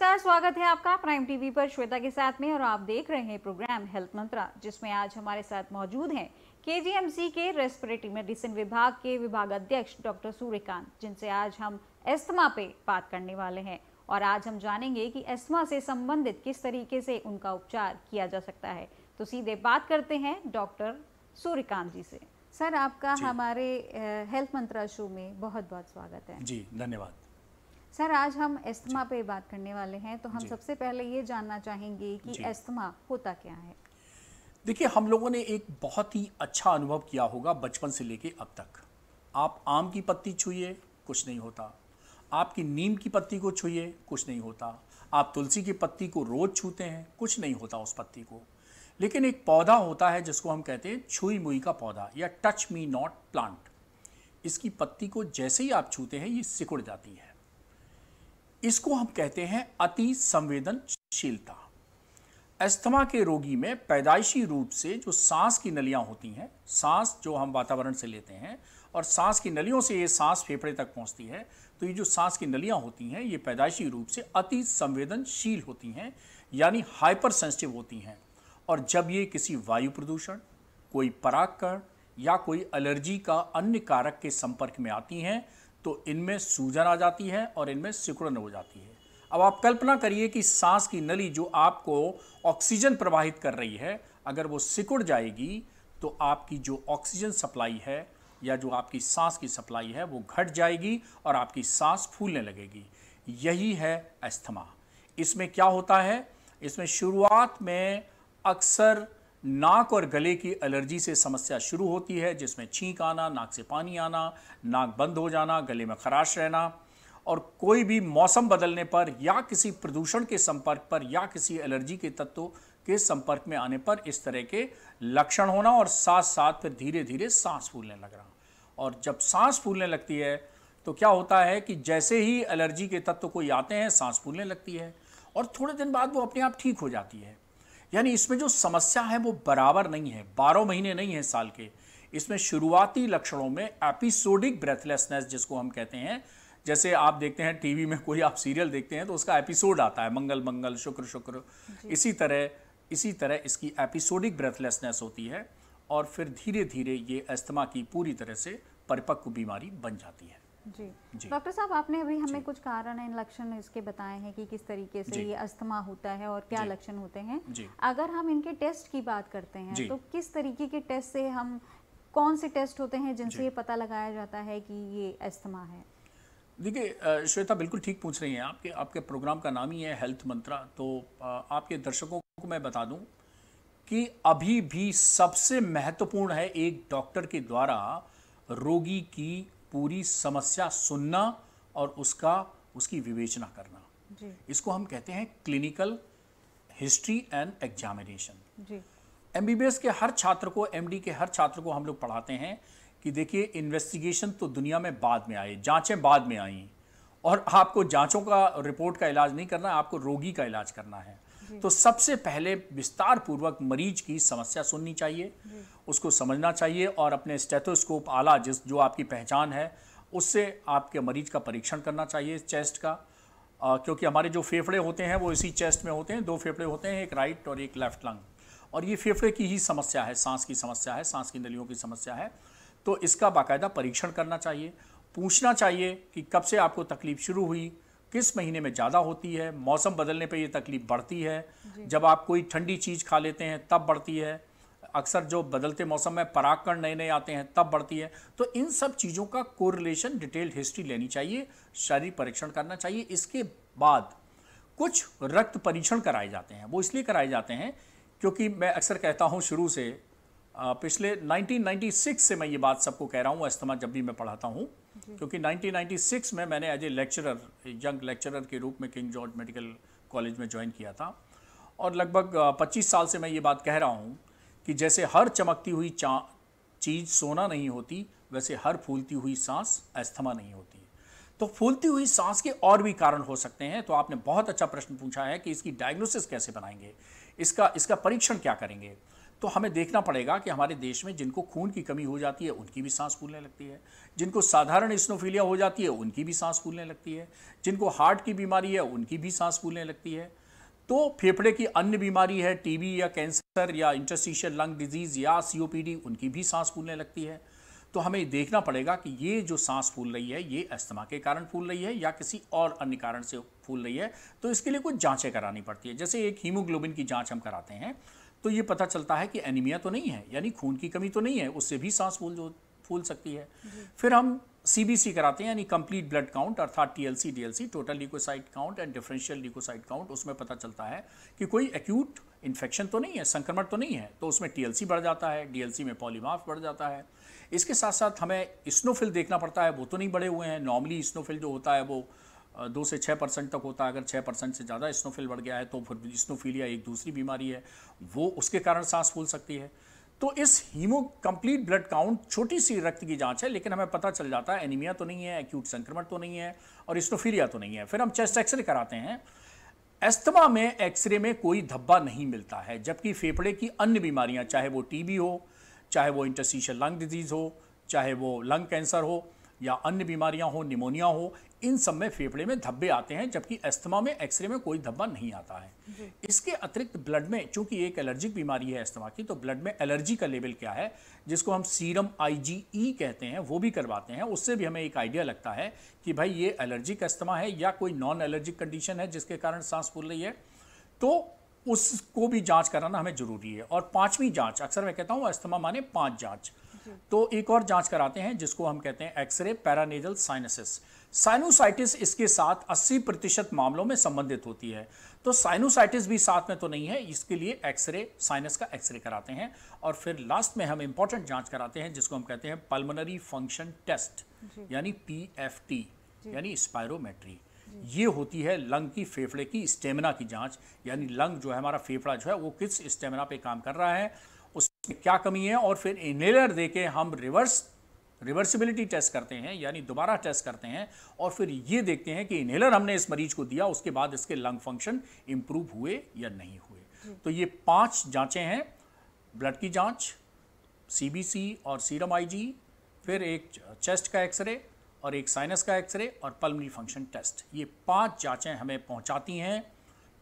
नमस्कार स्वागत है आपका प्राइम टीवी पर श्वेता के साथ में और आप देख रहे हैं प्रोग्राम हेल्थ मंत्रा जिसमें आज हमारे साथ मौजूद हैं केजीएमसी के रेस्पिरेटरी मेडिसिन विभाग के अध्यक्ष डॉक्टर सूर्यकांत जिनसे आज हम एस्थमा पे बात करने वाले हैं और आज हम जानेंगे कि एस्थमा से संबंधित किस तरीके से उनका उपचार किया जा सकता है तो सीधे बात करते हैं डॉक्टर सूर्यकांत जी से सर आपका हमारे हेल्थ मंत्रा शो में बहुत बहुत स्वागत है जी धन्यवाद सर आज हम एस्थमा पे बात करने वाले हैं तो हम सबसे पहले ये जानना चाहेंगे कि एस्थमा होता क्या है देखिए हम लोगों ने एक बहुत ही अच्छा अनुभव किया होगा बचपन से लेके अब तक आप आम की पत्ती छूइए कुछ नहीं होता आपकी नीम की पत्ती को छूइए कुछ नहीं होता आप तुलसी की पत्ती को रोज़ छूते हैं कुछ नहीं होता उस पत्ती को लेकिन एक पौधा होता है जिसको हम कहते हैं छुई मुई का पौधा या टच मी नॉट प्लांट इसकी पत्ती को जैसे ही आप छूते हैं ये सिकुड़ जाती है इसको हम कहते हैं अति संवेदनशीलता अस्थमा के रोगी में पैदाइशी रूप से जो सांस की नलियां होती हैं सांस जो हम वातावरण से लेते हैं और सांस की नलियों से ये सांस फेफड़े तक पहुंचती है तो ये जो सांस की नलियां होती हैं ये पैदाइशी रूप से अति संवेदनशील होती हैं यानी हाइपर सेंसिटिव होती हैं और जब ये किसी वायु प्रदूषण कोई परागकण या कोई एलर्जी का अन्य कारक के संपर्क में आती हैं तो इनमें सूजन आ जाती है और इनमें सिकुड़न हो जाती है अब आप कल्पना करिए कि सांस की नली जो आपको ऑक्सीजन प्रवाहित कर रही है अगर वो सिकुड़ जाएगी तो आपकी जो ऑक्सीजन सप्लाई है या जो आपकी सांस की सप्लाई है वो घट जाएगी और आपकी सांस फूलने लगेगी यही है अस्थमा इसमें क्या होता है इसमें शुरुआत में अक्सर नाक और गले की एलर्जी से समस्या शुरू होती है जिसमें छींक आना नाक से पानी आना नाक बंद हो जाना गले में खराश रहना और कोई भी मौसम बदलने पर या किसी प्रदूषण के संपर्क पर या किसी एलर्जी के तत्व के संपर्क में आने पर इस तरह के लक्षण होना और साथ साथ फिर धीरे धीरे सांस फूलने लगना और जब सांस फूलने लगती है तो क्या होता है कि जैसे ही एलर्जी के तत्व कोई आते हैं सांस फूलने लगती है और थोड़े दिन बाद वो अपने आप ठीक हो जाती है यानी इसमें जो समस्या है वो बराबर नहीं है बारह महीने नहीं है साल के इसमें शुरुआती लक्षणों में एपिसोडिक ब्रेथलेसनेस जिसको हम कहते हैं जैसे आप देखते हैं टीवी में कोई आप सीरियल देखते हैं तो उसका एपिसोड आता है मंगल मंगल शुक्र शुक्र इसी तरह इसी तरह इसकी एपिसोडिक ब्रेथलेसनेस होती है और फिर धीरे धीरे ये अस्थमा की पूरी तरह से परिपक्व बीमारी बन जाती है जी डॉक्टर साहब आपने अभी हमें कुछ कारण एंड लक्षण इसके बताए हैं कि किस तरीके से ये अस्थमा होता है और क्या लक्षण होते हैं अगर हम इनके टेस्ट की बात करते हैं तो किस तरीके के टेस्ट से हम कौन से टेस्ट होते हैं जिनसे ये पता लगाया जाता है कि ये अस्थमा है देखिए श्वेता बिल्कुल ठीक पूछ रही हैं आपके आपके प्रोग्राम का नाम ही है हेल्थ मंत्रा तो आपके दर्शकों को मैं बता दूं कि अभी भी सबसे महत्वपूर्ण है एक डॉक्टर के द्वारा रोगी की पूरी समस्या सुनना और उसका उसकी विवेचना करना जी। इसको हम कहते हैं clinical history and examination MBBS के हर छात्र को एमडी के हर छात्र को हम लोग पढ़ाते हैं कि देखिए इन्वेस्टिगेशन तो दुनिया में बाद में आए जांचें बाद में आई और आपको जांचों का रिपोर्ट का इलाज नहीं करना आपको रोगी का इलाज करना है तो सबसे पहले विस्तार पूर्वक मरीज की समस्या सुननी चाहिए उसको समझना चाहिए और अपने स्टेथोस्कोप आला जिस जो आपकी पहचान है उससे आपके मरीज का परीक्षण करना चाहिए चेस्ट का आ, क्योंकि हमारे जो फेफड़े होते हैं वो इसी चेस्ट में होते हैं दो फेफड़े होते हैं एक राइट और एक लेफ्ट लंग और ये फेफड़े की ही समस्या है सांस की समस्या है सांस की नलियों की समस्या है तो इसका बाकायदा परीक्षण करना चाहिए पूछना चाहिए कि कब से आपको तकलीफ शुरू हुई किस महीने में ज़्यादा होती है मौसम बदलने पर यह तकलीफ बढ़ती है जब आप कोई ठंडी चीज़ खा लेते हैं तब बढ़ती है अक्सर जो बदलते मौसम में पराकण नए नए आते हैं तब बढ़ती है तो इन सब चीज़ों का कोरिलेशन डिटेल्ड हिस्ट्री लेनी चाहिए शरीर परीक्षण करना चाहिए इसके बाद कुछ रक्त परीक्षण कराए जाते हैं वो इसलिए कराए जाते हैं क्योंकि मैं अक्सर कहता हूँ शुरू से पिछले 1996 से मैं ये बात सबको कह रहा हूँ अस्थमा जब भी मैं पढ़ाता हूँ क्योंकि 1996 में मैंने as a lecturer young lecturer के रूप में किंग जॉर्ज मेडिकल कॉलेज में ज्वाइन किया था और लगभग 25 साल से मैं ये बात कह रहा हूँ कि जैसे हर चमकती हुई चीज़ सोना नहीं होती वैसे हर फूलती हुई सांस अस्थमा नहीं होती तो फूलती हुई सांस के और भी कारण हो सकते हैं तो आपने बहुत अच्छा प्रश्न पूछा है कि इसकी डायग्नोसिस कैसे बनाएंगे इसका इसका परीक्षण क्या करेंगे तो हमें देखना पड़ेगा कि हमारे देश में जिनको खून की कमी हो जाती है उनकी भी सांस फूलने लगती है जिनको साधारण स्नोफीलिया हो जाती है उनकी भी सांस फूलने लगती है जिनको हार्ट की बीमारी है उनकी भी सांस फूलने लगती है तो फेफड़े की अन्य बीमारी है टीबी या कैंसर या इंटरसीशियल लंग डिजीज़ या सीओपीडी उनकी भी सांस फूलने लगती है तो हमें देखना पड़ेगा कि ये जो सांस फूल रही है ये अस्थमा के कारण फूल रही है या किसी और अन्य कारण से फूल रही है तो इसके लिए कुछ जांचें करानी पड़ती है जैसे एक हीमोग्लोबिन की जांच हम कराते हैं तो ये पता चलता है कि एनीमिया तो नहीं है यानी खून की कमी तो नहीं है उससे भी सांस फूल जो फूल सकती है फिर हम सीबीसी कराते हैं यानी कंप्लीट ब्लड काउंट अर्थात TLC DLC total leucocyte count and differential leucocyte count उसमें पता चलता है कि कोई एक्यूट इन्फेक्शन तो नहीं है संक्रमण तो नहीं है तो उसमें टीएलसी बढ़ जाता है डीएलसी में पॉलीमाफ बढ़ जाता है इसके साथ साथ हमें स्नोफिल देखना पड़ता है वो तो नहीं बढ़े हुए हैं नॉर्मली स्नोफिल जो होता है वो दो से छः परसेंट तक होता है अगर छः परसेंट से ज़्यादा स्नोफिल बढ़ गया है तो फिर स्नोफीलिया एक दूसरी बीमारी है वो उसके कारण सांस फूल सकती है तो इस हीमो कंप्लीट ब्लड काउंट छोटी सी रक्त की जांच है लेकिन हमें पता चल जाता है एनीमिया तो नहीं है एक्यूट संक्रमण तो नहीं है और स्टोफीरिया तो नहीं है फिर हम चेस्ट एक्सरे कराते हैं एस्थमा में एक्सरे में कोई धब्बा नहीं मिलता है जबकि फेफड़े की अन्य बीमारियां चाहे वो टीबी हो चाहे वो इंटरसीशल लंग डिजीज़ हो चाहे वो लंग कैंसर हो या अन्य बीमारियां हो निमोनिया हो इन सब में फेफड़े में धब्बे आते हैं जबकि अस्थमा में एक्सरे में कोई धब्बा नहीं आता है इसके अतिरिक्त ब्लड में चूंकि एक एलर्जिक बीमारी है अस्थमा की तो ब्लड में एलर्जी का लेवल क्या है जिसको हम सीरम आई कहते हैं वो भी करवाते हैं उससे भी हमें एक आइडिया लगता है कि भाई ये एलर्जिक अस्थमा है या कोई नॉन एलर्जिक कंडीशन है जिसके कारण सांस फूल रही है तो उसको भी जांच कराना हमें जरूरी है और पांचवी जांच अक्सर मैं कहता हूँ अस्थमा माने पांच जांच तो एक और जांच कराते हैं जिसको हम कहते हैं एक्सरे पैरानेजल साइनसिस साइनोसाइटिस इसके साथ 80 प्रतिशत मामलों में संबंधित होती है तो साइनोसाइटिस भी साथ में तो नहीं है इसके लिए एक्सरे साइनस का एक्सरे कराते हैं और फिर लास्ट में हम इंपॉर्टेंट जांच कराते हैं जिसको हम कहते हैं पल्मोनरी फंक्शन टेस्ट यानी पी यानी स्पायरोमेट्री ये होती है लंग की फेफड़े की स्टेमिना की जांच यानी लंग जो है हमारा फेफड़ा जो है वो किस स्टेमिना पे काम कर रहा है क्या कमी है और फिर इनहेलर देके हम रिवर्स रिवर्सिबिलिटी टेस्ट करते हैं यानी दोबारा टेस्ट करते हैं और फिर ये देखते हैं कि इनहेलर हमने इस मरीज को दिया उसके बाद इसके लंग फंक्शन इंप्रूव हुए या नहीं हुए तो ये पांच जांचें हैं ब्लड की जांच सीबीसी और सीरम आईजी फिर एक चेस्ट का एक्सरे और एक साइनस का एक्सरे और पल्मनी फंक्शन टेस्ट ये पांच जांचें हमें पहुंचाती हैं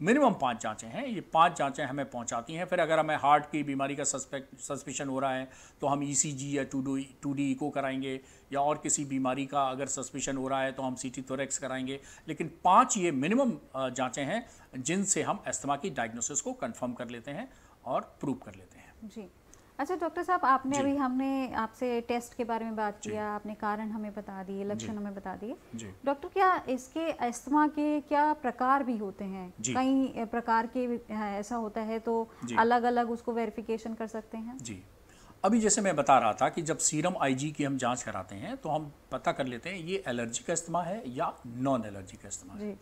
मिनिमम पांच जांचें हैं ये पांच जांचें हमें पहुंचाती हैं फिर अगर हमें हार्ट की बीमारी का सस्पेक्ट सस्पेशन हो रहा है तो हम ईसीजी e या to do two D echo कराएंगे या और किसी बीमारी का अगर सस्पेशन हो रहा है तो हम सी टी थोरेक्स कराएंगे लेकिन पांच ये मिनिमम जांचें हैं जिनसे हम अस्थमा की डायग्नोसिस को कन्फर्म कर लेते हैं और प्रूव कर लेते हैं जी अच्छा डॉक्टर साहब आपने अभी हमने आपसे टेस्ट के बारे में बात किया आपने कारण हमें बता दिए लक्षण हमें बता दिए डॉक्टर क्या इसके अस्थमा के क्या प्रकार भी होते हैं कई प्रकार के ऐसा होता है तो अलग अलग उसको वेरिफिकेशन कर सकते हैं जी अभी जैसे मैं बता रहा था कि जब सीरम आईजी की हम जांच कराते हैं तो हम पता कर लेते हैं ये एलर्जी का अस्थमा है या नॉन एलर्जी का अस्थमा है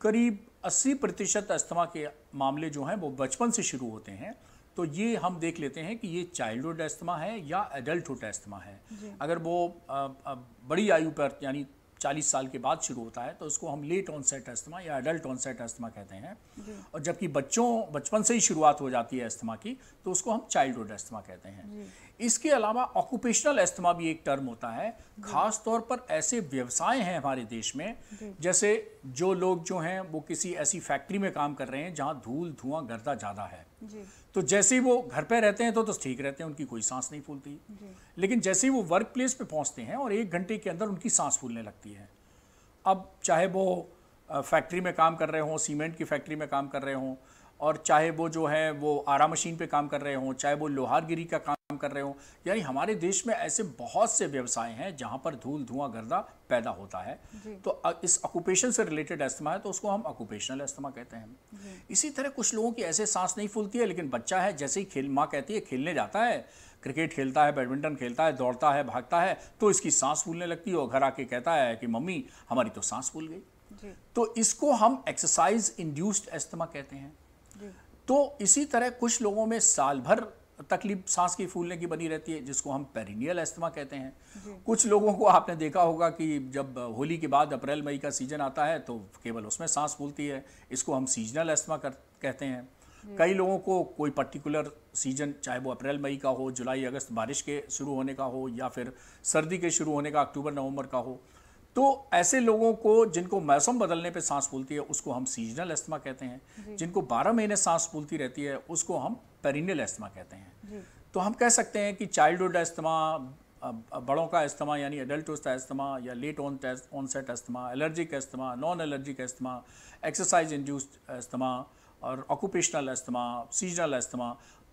करीब 80 प्रतिशत अस्थमा के मामले जो हैं वो बचपन से शुरू होते हैं तो ये हम देख लेते हैं कि ये चाइल्डहुड एस्थमा है या एडल्टुड एस्थमा है अगर वो बड़ी आयु पर यानी 40 साल के बाद शुरू होता है तो उसको हम लेट ऑनसेट अस्थमा या एडल्ट ऑनसेट अस्थमा कहते हैं और जबकि बच्चों बचपन से ही शुरुआत हो जाती है अस्थमा की तो उसको हम चाइल्डहुड अस्थमा कहते हैं इसके अलावा ऑक्यूपेशनल एस्थमा भी एक टर्म होता है खास तौर पर ऐसे व्यवसाय हैं हमारे देश में जैसे जो लोग जो हैं वो किसी ऐसी फैक्ट्री में काम कर रहे हैं जहां धूल धुआं गर्दा ज़्यादा है तो जैसे ही वो घर पे रहते हैं तो तो ठीक रहते हैं उनकी कोई सांस नहीं फूलती लेकिन जैसे ही वो वर्क प्लेस पर पहुँचते हैं और एक घंटे के अंदर उनकी सांस फूलने लगती है अब चाहे वो फैक्ट्री में काम कर रहे हों सीमेंट की फैक्ट्री में काम कर रहे हों और चाहे वो जो है वो आरा मशीन पे काम कर रहे हों चाहे वो लोहारगिरी का काम काम कर रहे हो यानी हमारे देश में ऐसे बहुत से व्यवसाय हैं जहाँ पर धूल धुआं गर्दा पैदा होता है तो इस ऑक्यूपेशन से रिलेटेड अस्थमा है तो उसको हम ऑक्यूपेशनल अस्थमा कहते हैं इसी तरह कुछ लोगों की ऐसे सांस नहीं फूलती है लेकिन बच्चा है जैसे ही खेल माँ कहती है खेलने जाता है क्रिकेट खेलता है बैडमिंटन खेलता है दौड़ता है भागता है तो इसकी सांस फूलने लगती है और घर आके कहता है कि मम्मी हमारी तो सांस फूल गई तो इसको हम एक्सरसाइज इंड्यूस्ड अस्थमा कहते हैं तो इसी तरह कुछ लोगों में साल भर तकलीफ सांस की फूलने की बनी रहती है जिसको हम पेरिनियल अस्थमा कहते हैं कुछ लोगों को आपने देखा होगा कि जब होली के बाद अप्रैल मई का सीजन आता है तो केवल उसमें सांस फूलती है इसको हम सीजनल अस्थमा कर कहते हैं कई लोगों को कोई पर्टिकुलर सीजन चाहे वो अप्रैल मई का हो जुलाई अगस्त बारिश के शुरू होने का हो या फिर सर्दी के शुरू होने का अक्टूबर नवंबर का हो तो ऐसे लोगों को जिनको मौसम बदलने पे सांस फूलती है उसको हम सीजनल अस्थमा कहते हैं जिनको 12 महीने सांस फूलती रहती है उसको हम पेरिनियल अस्थमा कहते हैं तो हम कह सकते हैं कि चाइल्डहुड अस्थमा बड़ों का अस्थमा यानी एडल्टोज का अस्थमा या late on onset asthma allergic asthma non allergic asthma exercise induced asthma और ऑक्यूपेशनल अस्थमा सीजनल अस्थमा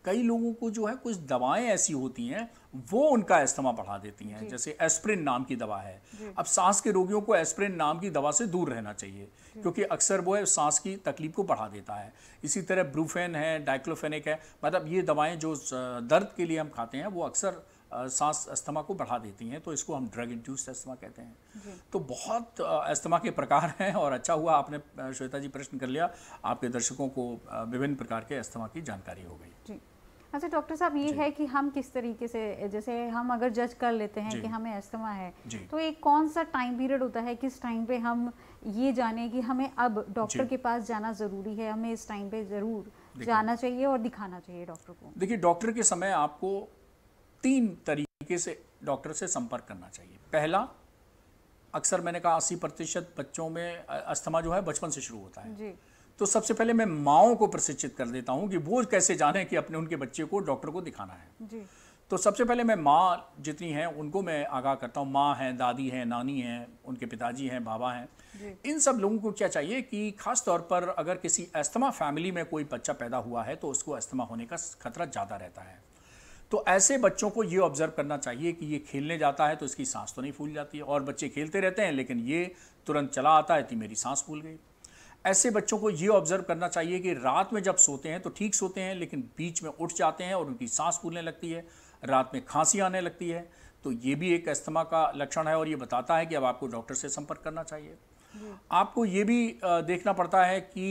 कई लोगों को जो है कुछ दवाएं ऐसी होती हैं वो उनका अस्थमा बढ़ा देती हैं जैसे एस्प्रिन नाम की दवा है अब सांस के रोगियों को एस्प्रिन नाम की दवा से दूर रहना चाहिए क्योंकि अक्सर वो है सांस की तकलीफ को बढ़ा देता है इसी तरह ब्रूफेन है डाइक्लोफेनिक है मतलब ये दवाएं जो दर्द के लिए हम खाते हैं वो अक्सर सांस अस्थमा को बढ़ा देती हैं तो इसको हम ड्रग इंड्यूस्ड अस्थमा कहते हैं तो बहुत अस्थमा के प्रकार हैं और अच्छा हुआ आपने श्वेता जी प्रश्न कर लिया आपके दर्शकों को विभिन्न प्रकार के अस्थमा की जानकारी हो गई अच्छा डॉक्टर साहब ये है कि हम किस तरीके से जैसे हम अगर जज कर लेते हैं कि हमें अस्थमा है तो एक कौन सा टाइम पीरियड होता है किस टाइम पे हम ये जाने कि हमें अब डॉक्टर के पास जाना ज़रूरी है हमें इस टाइम पे ज़रूर जाना चाहिए और दिखाना चाहिए डॉक्टर को देखिए डॉक्टर के समय आपको तीन तरीके से डॉक्टर से संपर्क करना चाहिए पहला अक्सर मैंने कहा अस्सी प्रतिशत बच्चों में अस्थमा जो है बचपन से शुरू होता है तो सबसे पहले मैं माओ को प्रशिक्षित कर देता हूँ कि वो कैसे जाने कि अपने उनके बच्चे को डॉक्टर को दिखाना है जी। तो सबसे पहले मैं माँ जितनी हैं उनको मैं आगाह करता हूँ माँ हैं दादी हैं नानी हैं उनके पिताजी हैं बाबा हैं इन सब लोगों को क्या चाहिए कि खास तौर पर अगर किसी अस्थमा फैमिली में कोई बच्चा पैदा हुआ है तो उसको अस्थमा होने का खतरा ज़्यादा रहता है तो ऐसे बच्चों को ये ऑब्जर्व करना चाहिए कि ये खेलने जाता है तो इसकी सांस तो नहीं फूल जाती और बच्चे खेलते रहते हैं लेकिन ये तुरंत चला आता है कि तो मेरी सांस फूल गई ऐसे बच्चों को ये ऑब्जर्व करना चाहिए कि रात में जब सोते हैं तो ठीक सोते हैं लेकिन बीच में उठ जाते हैं और उनकी सांस फूलने लगती है रात में खांसी आने लगती है तो ये भी एक अस्थमा का लक्षण है और ये बताता है कि अब आपको डॉक्टर से संपर्क करना चाहिए आपको ये भी देखना पड़ता है कि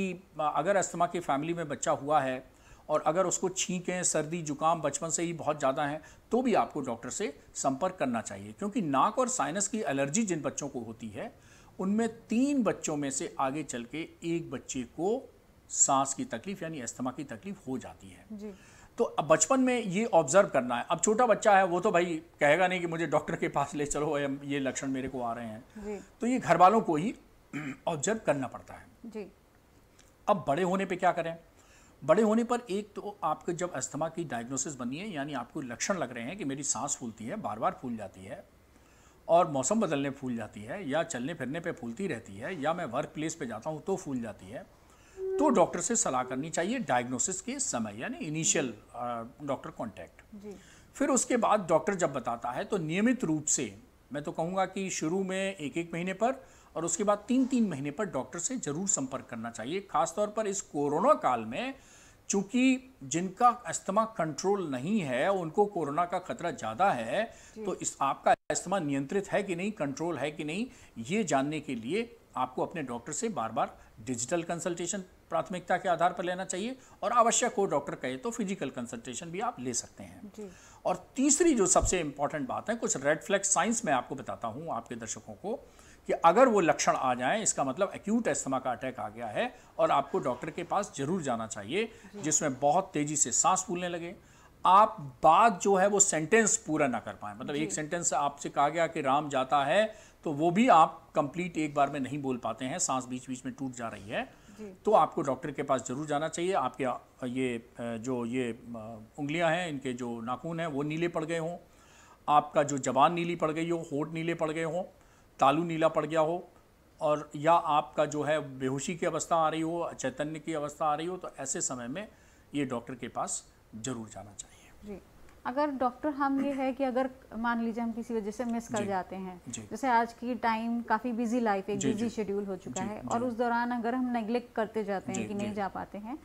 अगर अस्थमा की फैमिली में बच्चा हुआ है और अगर उसको छींकें सर्दी जुकाम बचपन से ही बहुत ज़्यादा हैं तो भी आपको डॉक्टर से संपर्क करना चाहिए क्योंकि नाक और साइनस की एलर्जी जिन बच्चों को होती है उनमें तीन बच्चों में से आगे चल के एक बच्चे को सांस की तकलीफ यानी अस्थमा की तकलीफ हो जाती है जी। तो बचपन में ये ऑब्जर्व करना है अब छोटा बच्चा है वो तो भाई कहेगा नहीं कि मुझे डॉक्टर के पास ले चलो ये लक्षण मेरे को आ रहे हैं तो ये घर वालों को ही ऑब्जर्व करना पड़ता है जी। अब बड़े होने पर क्या करें बड़े होने पर एक तो आपके जब अस्थमा की डायग्नोसिस बनी है यानी आपको लक्षण लग रहे हैं कि मेरी सांस फूलती है बार बार फूल जाती है और मौसम बदलने फूल जाती है या चलने फिरने पे फूलती रहती है या मैं वर्क प्लेस पे जाता हूँ तो फूल जाती है तो डॉक्टर से सलाह करनी चाहिए डायग्नोसिस के समय यानी इनिशियल डॉक्टर कॉन्टैक्ट फिर उसके बाद डॉक्टर जब बताता है तो नियमित रूप से मैं तो कहूँगा कि शुरू में एक एक महीने पर और उसके बाद तीन तीन महीने पर डॉक्टर से ज़रूर संपर्क करना चाहिए खासतौर पर इस कोरोना काल में चूंकि जिनका अस्थमा कंट्रोल नहीं है उनको कोरोना का खतरा ज़्यादा है तो इस आपका अस्थमा नियंत्रित है कि नहीं कंट्रोल है कि नहीं ये जानने के लिए आपको अपने डॉक्टर से बार बार डिजिटल कंसल्टेशन प्राथमिकता के आधार पर लेना चाहिए और आवश्यक हो डॉक्टर कहे तो फिजिकल कंसल्टेशन भी आप ले सकते हैं और तीसरी जो सबसे इंपॉर्टेंट बात है कुछ रेड फ्लैग साइंस मैं आपको बताता हूँ आपके दर्शकों को कि अगर वो लक्षण आ जाएं इसका मतलब एक्यूट एस्थमा का अटैक आ गया है और आपको डॉक्टर के पास जरूर जाना चाहिए जिसमें बहुत तेज़ी से सांस फूलने लगे आप बात जो है वो सेंटेंस पूरा ना कर पाए मतलब एक सेंटेंस आपसे कहा गया कि राम जाता है तो वो भी आप कंप्लीट एक बार में नहीं बोल पाते हैं सांस बीच बीच में टूट जा रही है तो आपको डॉक्टर के पास ज़रूर जाना चाहिए आपके ये जो ये उंगलियां हैं इनके जो नाखून हैं वो नीले पड़ गए हों आपका जो जबान नीली पड़ गई हो होठ नीले पड़ गए हों तालू नीला पड़ गया हो और या आपका जो है बेहोशी की अवस्था आ रही हो चैतन्य की अवस्था आ रही हो तो ऐसे समय में ये डॉक्टर के पास ज़रूर जाना चाहिए जी अगर डॉक्टर हम ये है कि अगर मान लीजिए हम किसी वजह से मिस कर जाते हैं जैसे आज की टाइम काफ़ी बिजी लाइफ एक बिजी शेड्यूल हो चुका है और उस दौरान अगर हम नेग्लेक्ट करते जाते हैं कि नहीं जा पाते हैं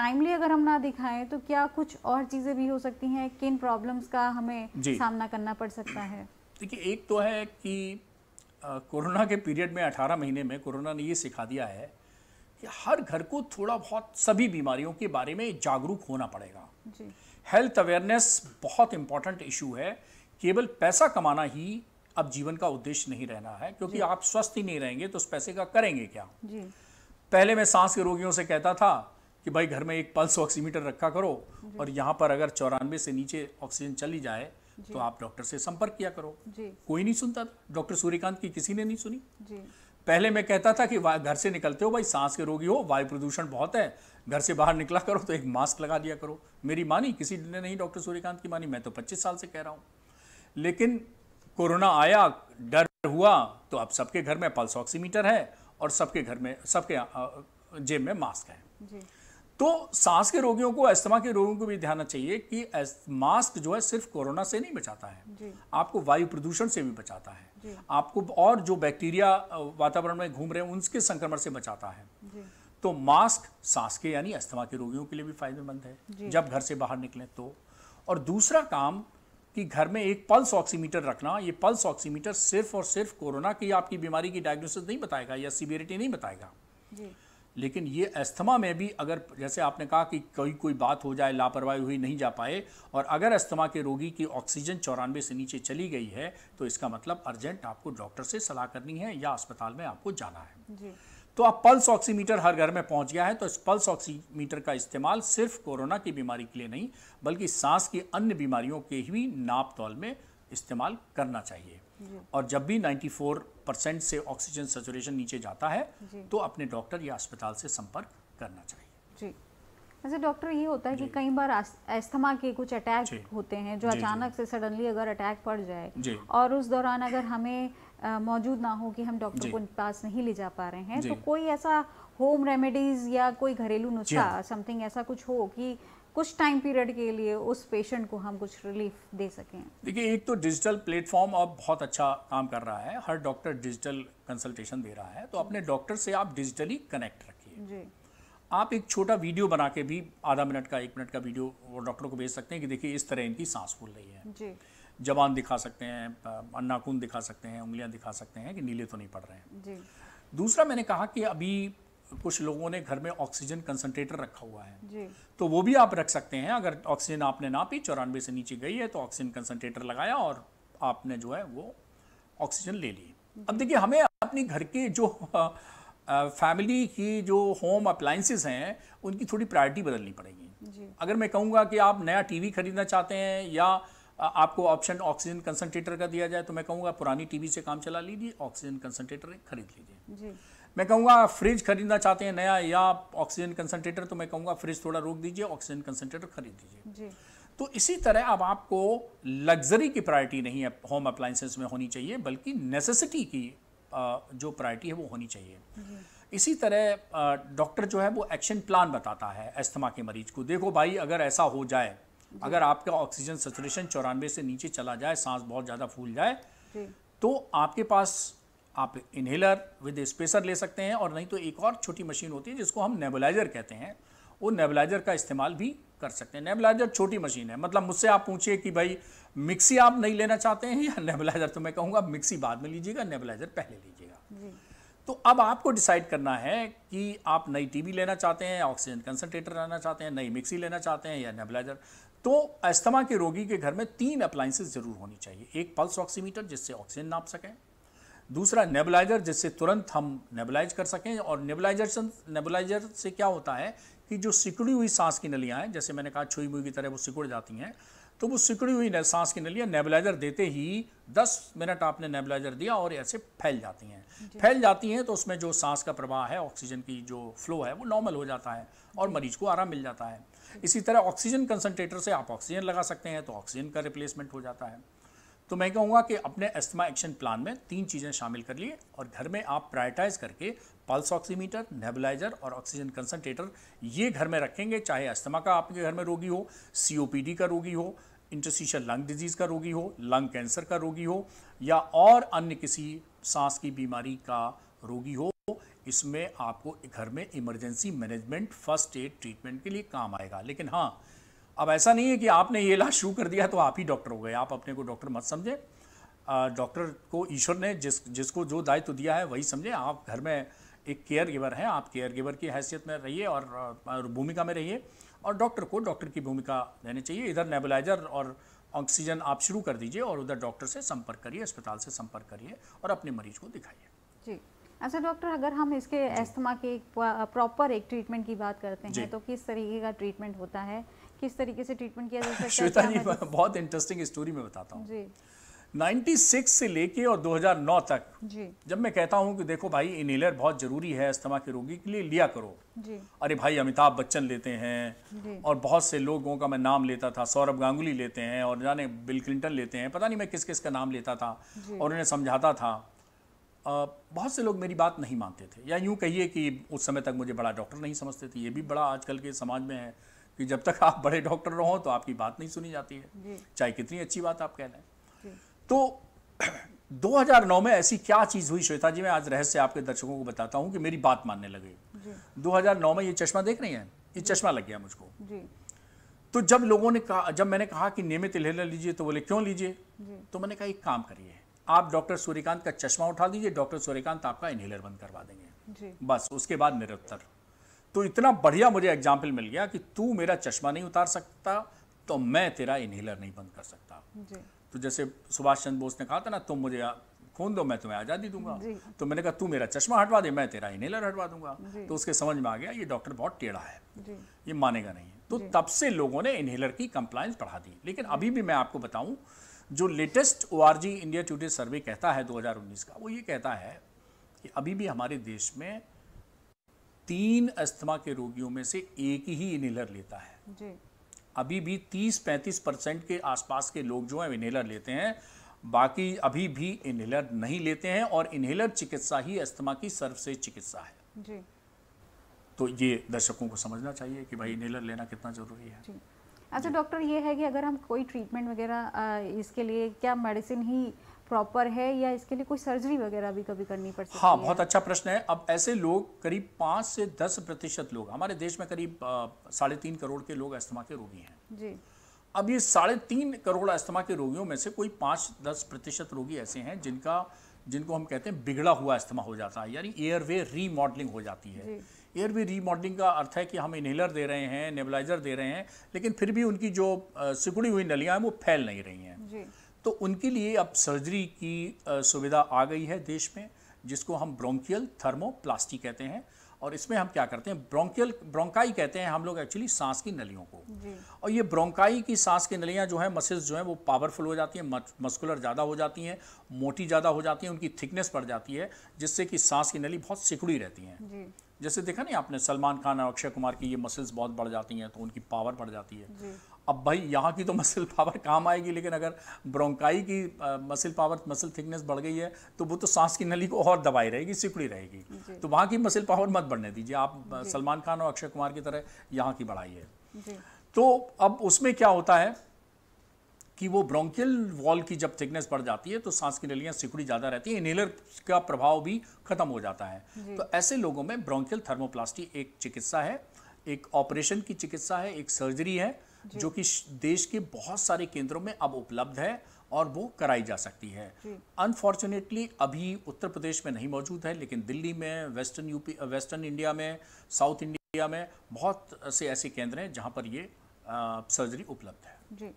टाइमली अगर हम ना दिखाएं तो क्या कुछ और चीज़ें भी हो सकती हैं किन प्रॉब्लम्स का हमें सामना करना पड़ सकता है देखिए एक तो है कि कोरोना के पीरियड में 18 महीने में कोरोना ने ये सिखा दिया है कि हर घर को थोड़ा बहुत सभी बीमारियों के बारे में जागरूक होना पड़ेगा हेल्थ अवेयरनेस बहुत इंपॉर्टेंट इशू है केवल पैसा कमाना ही अब जीवन का उद्देश्य नहीं रहना है क्योंकि आप स्वस्थ ही नहीं रहेंगे तो उस पैसे का करेंगे क्या जी। पहले मैं सांस के रोगियों से कहता था कि भाई घर में एक पल्स ऑक्सीमीटर रखा करो और यहाँ पर अगर चौरानवे से नीचे ऑक्सीजन चली जाए तो आप डॉक्टर से संपर्क किया करो जी। कोई नहीं सुनता डॉक्टर सूर्यकांत की किसी ने नहीं सुनी जी। पहले मैं कहता था कि घर से निकलते हो भाई सांस के रोगी हो वायु प्रदूषण बहुत है घर से बाहर निकला करो तो एक मास्क लगा दिया करो मेरी मानी किसी ने नहीं डॉक्टर सूर्यकांत की मानी मैं तो पच्चीस साल से कह रहा हूँ लेकिन कोरोना आया डर हुआ तो अब सबके घर में पल्स ऑक्सीमीटर है और सबके घर में सबके जेब में मास्क है तो सांस के रोगियों को अस्थमा के रोगियों को भी ध्यान चाहिए कि मास्क जो है सिर्फ कोरोना से नहीं बचाता है आपको वायु प्रदूषण से भी बचाता है आपको और जो बैक्टीरिया वातावरण में घूम रहे हैं उनके संक्रमण से बचाता है तो मास्क सांस के यानी अस्थमा के रोगियों के लिए भी फायदेमंद है जब घर से बाहर निकलें तो और दूसरा काम कि घर में एक पल्स ऑक्सीमीटर रखना ये पल्स ऑक्सीमीटर सिर्फ और सिर्फ कोरोना की आपकी बीमारी की डायग्नोसिस नहीं बताएगा या सीवियरिटी नहीं बताएगा लेकिन ये अस्थमा में भी अगर जैसे आपने कहा कि कोई कोई बात हो जाए लापरवाही हुई नहीं जा पाए और अगर अस्थमा के रोगी की ऑक्सीजन चौरानवे से नीचे चली गई है तो इसका मतलब अर्जेंट आपको डॉक्टर से सलाह करनी है या अस्पताल में आपको जाना है जी। तो अब पल्स ऑक्सीमीटर हर घर में पहुंच गया है तो इस पल्स ऑक्सीमीटर का इस्तेमाल सिर्फ कोरोना की बीमारी के लिए नहीं बल्कि सांस की अन्य बीमारियों के भी नाप तौल में इस्तेमाल करना चाहिए और जब भी 94 परसेंट से ऑक्सीजन सेचुरेशन नीचे जाता है तो अपने डॉक्टर या अस्पताल से संपर्क करना चाहिए जी वैसे डॉक्टर ये होता है कि कई बार अस्थमा के कुछ अटैक होते हैं जो अचानक से सडनली अगर अटैक पड़ जाए और उस दौरान अगर हमें मौजूद ना हो कि हम डॉक्टर को पास नहीं ले जा पा रहे हैं तो कोई ऐसा होम रेमेडीज या कोई घरेलू नुस्खा समथिंग ऐसा कुछ हो कि कुछ टाइम पीरियड के लिए उस पेशेंट को हम कुछ रिलीफ दे सकें देखिए एक तो डिजिटल प्लेटफॉर्म अब बहुत अच्छा काम कर रहा है हर डॉक्टर डिजिटल कंसल्टेशन दे रहा है तो अपने डॉक्टर से आप डिजिटली कनेक्ट रखिए जी आप एक छोटा वीडियो बना के भी आधा मिनट का एक मिनट का वीडियो डॉक्टर को भेज सकते हैं कि देखिए इस तरह इनकी सांस फूल रही है जी जबान दिखा सकते हैं अन्नाकून दिखा सकते हैं उंगलियां दिखा सकते हैं कि नीले तो नहीं पड़ रहे हैं जी दूसरा मैंने कहा कि अभी कुछ लोगों ने घर में ऑक्सीजन कंसनट्रेटर रखा हुआ है जी। तो वो भी आप रख सकते हैं अगर ऑक्सीजन आपने ना पी चौरानवे से नीचे गई है तो ऑक्सीजन कंसनट्रेटर लगाया और आपने जो है वो ऑक्सीजन ले ली अब देखिए हमें अपनी घर के जो फैमिली की जो होम अप्लाइंसेस हैं उनकी थोड़ी प्रायोरिटी बदलनी पड़ेगी अगर मैं कहूँगा कि आप नया टीवी खरीदना चाहते हैं या आपको ऑप्शन ऑक्सीजन कंसनट्रेटर का दिया जाए तो मैं कहूँगा पुरानी टीवी से काम चला लीजिए ऑक्सीजन कंसनट्रेटर खरीद लीजिए मैं कहूँगा फ्रिज खरीदना चाहते हैं नया या ऑक्सीजन कंसनट्रेटर तो मैं कहूँगा फ्रिज थोड़ा रोक दीजिए ऑक्सीजन कंसनट्रेटर खरीद लीजिए तो इसी तरह अब आपको लग्जरी की प्रायोरिटी नहीं है होम अप्लाइंसेस में होनी चाहिए बल्कि नेसेसिटी की जो प्रायोरिटी है वो होनी चाहिए इसी तरह डॉक्टर जो है वो एक्शन प्लान बताता है अस्थमा के मरीज को देखो भाई अगर ऐसा हो जाए अगर आपका ऑक्सीजन सेचुरेशन चौरानवे से नीचे चला जाए सांस बहुत ज़्यादा फूल जाए तो आपके पास आप इन्हेलर विद स्पेसर ले सकते हैं और नहीं तो एक और छोटी मशीन होती है जिसको हम नेबुलाइज़र कहते हैं वो नेबुलाइज़र का इस्तेमाल भी कर सकते हैं नेबुलाइज़र छोटी मशीन है मतलब मुझसे आप पूछिए कि भाई मिक्सी आप नहीं लेना चाहते हैं या नेबुलाइज़र तो मैं कहूँगा मिक्सी बाद में लीजिएगा नेबुलाइज़र पहले लीजिएगा तो अब आपको डिसाइड करना है कि आप नई टीवी लेना चाहते हैं ऑक्सीजन कंसनट्रेटर लेना चाहते हैं नई मिक्सी लेना चाहते हैं या नेबुलाइजर तो अस्थमा के रोगी के घर में तीन अप्लाइंसेस जरूर होनी चाहिए एक पल्स ऑक्सीमीटर जिससे ऑक्सीजन नाप सकें दूसरा नेबलाइज़र जिससे तुरंत हम नेबलाइज कर सकें और नेबलाइजेशन नेबलाइजर से क्या होता है कि जो सिकुड़ी हुई सांस की नलियाँ हैं जैसे मैंने कहा छुई मुई की तरह वो सिकुड़ जाती हैं तो वो सिकुड़ी हुई सांस की नलियाँ नेबलाइजर देते ही 10 मिनट आपने नेबलाइज़र दिया और ऐसे फैल जाती हैं फैल जाती हैं तो उसमें जो सांस का प्रवाह है ऑक्सीजन की जो फ्लो है वो नॉर्मल हो जाता है और मरीज को आराम मिल जाता है इसी तरह ऑक्सीजन कंसनट्रेटर से आप ऑक्सीजन लगा सकते हैं तो ऑक्सीजन का रिप्लेसमेंट हो जाता है तो मैं कहूँगा कि अपने अस्थमा एक्शन प्लान में तीन चीज़ें शामिल कर लिए और घर में आप प्रायटाइज करके पल्स ऑक्सीमीटर नेबलाइज़र और ऑक्सीजन कंसनट्रेटर ये घर में रखेंगे चाहे अस्थमा का आपके घर में रोगी हो सी का रोगी हो इंटरसीशल लंग डिजीज़ का रोगी हो लंग कैंसर का रोगी हो या और अन्य किसी सांस की बीमारी का रोगी हो इसमें आपको घर में emergency management first aid treatment के लिए काम आएगा लेकिन हाँ अब ऐसा नहीं है कि आपने ये इलाज शुरू कर दिया तो आप ही डॉक्टर हो गए आप अपने को डॉक्टर मत समझें डॉक्टर को ईश्वर ने जिस जिसको जो दायित्व दिया है वही समझें आप घर में एक केयर गिवर हैं आप केयर गिवर की हैसियत में रहिए और भूमिका में रहिए और डॉक्टर को डॉक्टर की भूमिका देनी चाहिए इधर नेबुलाइजर और ऑक्सीजन आप शुरू कर दीजिए और उधर डॉक्टर से संपर्क करिए अस्पताल से संपर्क करिए और अपने मरीज को दिखाइए जी अच्छा डॉक्टर अगर हम इसके एस्थमा के प्रॉपर एक ट्रीटमेंट की बात करते हैं तो किस तरीके का ट्रीटमेंट होता है किस तरीके से ट्रीटमेंट किया जा सकता है श्वेता जी बहुत इंटरेस्टिंग स्टोरी में बताता हूँ जी 96 से लेके और 2009 तक जी जब मैं कहता हूँ कि देखो भाई इनहेलर बहुत जरूरी है अस्थमा के रोगी के लिए लिया करो जी अरे भाई अमिताभ बच्चन लेते हैं और बहुत से लोगों का मैं नाम लेता था सौरभ गांगुली लेते हैं और जाने बिल क्लिंटन लेते हैं पता नहीं मैं किस किस का नाम लेता था और उन्हें समझाता था बहुत से लोग मेरी बात नहीं मानते थे या यूँ कहिए कि उस समय तक मुझे बड़ा डॉक्टर नहीं समझते थे ये भी बड़ा आजकल के समाज में है कि जब तक आप बड़े डॉक्टर रहो तो आपकी बात नहीं सुनी जाती है चाहे कितनी अच्छी बात आप कह लें तो 2009 में ऐसी क्या चीज़ हुई श्वेता जी मैं आज रहस्य आपके दर्शकों को बताता हूँ कि मेरी बात मानने लगे 2009 में ये चश्मा देख रही है ये चश्मा लग गया मुझको तो जब लोगों ने कहा जब मैंने कहा कि नियमित इलेलर लीजिए तो बोले क्यों लीजिए तो मैंने कहा एक काम करिए आप डॉक्टर सूर्यकांत का चश्मा उठा दीजिए डॉक्टर सूर्यकांत आपका इनहेलर बंद करवा देंगे बस उसके बाद निरंतर तो इतना बढ़िया मुझे एग्जाम्पल मिल गया कि तू मेरा चश्मा नहीं उतार सकता तो मैं तेरा इनहेलर नहीं बंद कर सकता तो जैसे सुभाष चंद्र बोस ने कहा था ना तुम मुझे खून दो मैं तुम्हें आज़ादी दूंगा तो मैंने कहा तू मेरा चश्मा हटवा दे मैं तेरा इनहेलर हटवा दूंगा तो उसके समझ में आ गया ये डॉक्टर बहुत टेढ़ा है ये मानेगा नहीं तो तब से लोगों ने इनहेलर की कंप्लायंस बढ़ा दी लेकिन अभी भी मैं आपको बताऊं जो लेटेस्ट ओ इंडिया टूडे सर्वे कहता है 2019 का वो ये कहता है कि अभी भी हमारे देश में तीन अस्थमा के रोगियों में से एक ही इनहेलर लेता है जी। अभी भी 30-35 परसेंट के आसपास के लोग जो हैं इनहेलर लेते हैं बाकी अभी भी इनहेलर नहीं लेते हैं और इनहेलर चिकित्सा ही अस्थमा की सर्वश्रेष्ठ चिकित्सा है जी। तो ये दर्शकों को समझना चाहिए कि भाई इनहेलर लेना कितना जरूरी है अच्छा डॉक्टर ये है कि अगर हम कोई ट्रीटमेंट वगैरह इसके लिए क्या मेडिसिन ही प्रॉपर है या इसके लिए कोई सर्जरी वगैरह भी कभी करनी पड़ सकती हाँ है? बहुत अच्छा प्रश्न है अब ऐसे लोग करीब पाँच से दस प्रतिशत लोग हमारे देश में करीब साढ़े तीन करोड़ के लोग अस्थमा के रोगी हैं जी अब ये साढ़े तीन करोड़ अस्थमा के रोगियों में से कोई पाँच दस प्रतिशत रोगी ऐसे हैं जिनका जिनको हम कहते हैं बिगड़ा हुआ अस्थमा हो जाता है यानी एयरवे रीमॉडलिंग हो जाती है एयरवे रीमॉडलिंग का अर्थ है कि हम इनहेलर दे रहे हैं नेबलाइजर दे रहे हैं लेकिन फिर भी उनकी जो सिकुड़ी हुई नलियाँ हैं वो फैल नहीं रही हैं तो उनके लिए अब सर्जरी की सुविधा आ गई है देश में जिसको हम ब्रोंकियल थर्मोप्लास्टी कहते हैं और इसमें हम क्या करते हैं ब्रोंकियल ब्रोंकाई कहते हैं हम लोग एक्चुअली सांस की नलियों को और ये ब्रोंकाई की सांस की नलियाँ जो है मसल्स जो हैं वो पावरफुल हो जाती हैं मस्कुलर ज़्यादा हो जाती हैं मोटी ज़्यादा हो जाती हैं उनकी थिकनेस बढ़ जाती है जिससे कि सांस की नली बहुत सिकुड़ी रहती हैं जैसे देखा नहीं आपने सलमान खान और अक्षय कुमार की ये मसल्स बहुत बढ़ जाती हैं तो उनकी पावर बढ़ जाती है अब भाई यहाँ की तो मसल पावर काम आएगी लेकिन अगर ब्रोंकाई की मसल पावर मसल थिकनेस बढ़ गई है तो वो तो सांस की नली को और दबाई रहेगी सिकुड़ी रहेगी तो वहाँ की मसल पावर मत बढ़ने दीजिए आप सलमान खान और अक्षय कुमार की तरह यहाँ की बढ़ाइए तो अब उसमें क्या होता है कि वो ब्रोंकियल वॉल की जब थिकनेस बढ़ जाती है तो सांस की नलियाँ सिकुड़ी ज़्यादा रहती है इनहेलर का प्रभाव भी खत्म हो जाता है तो ऐसे लोगों में ब्रोंकियल थर्मोप्लास्टी एक चिकित्सा है एक ऑपरेशन की चिकित्सा है एक सर्जरी है जो कि देश के बहुत सारे केंद्रों में अब उपलब्ध है और वो कराई जा सकती है अनफॉर्चुनेटली अभी उत्तर प्रदेश में नहीं मौजूद है लेकिन दिल्ली में वेस्टर्न यूपी वेस्टर्न इंडिया में साउथ इंडिया में बहुत से ऐसे केंद्र हैं जहाँ पर ये आ, सर्जरी उपलब्ध है जी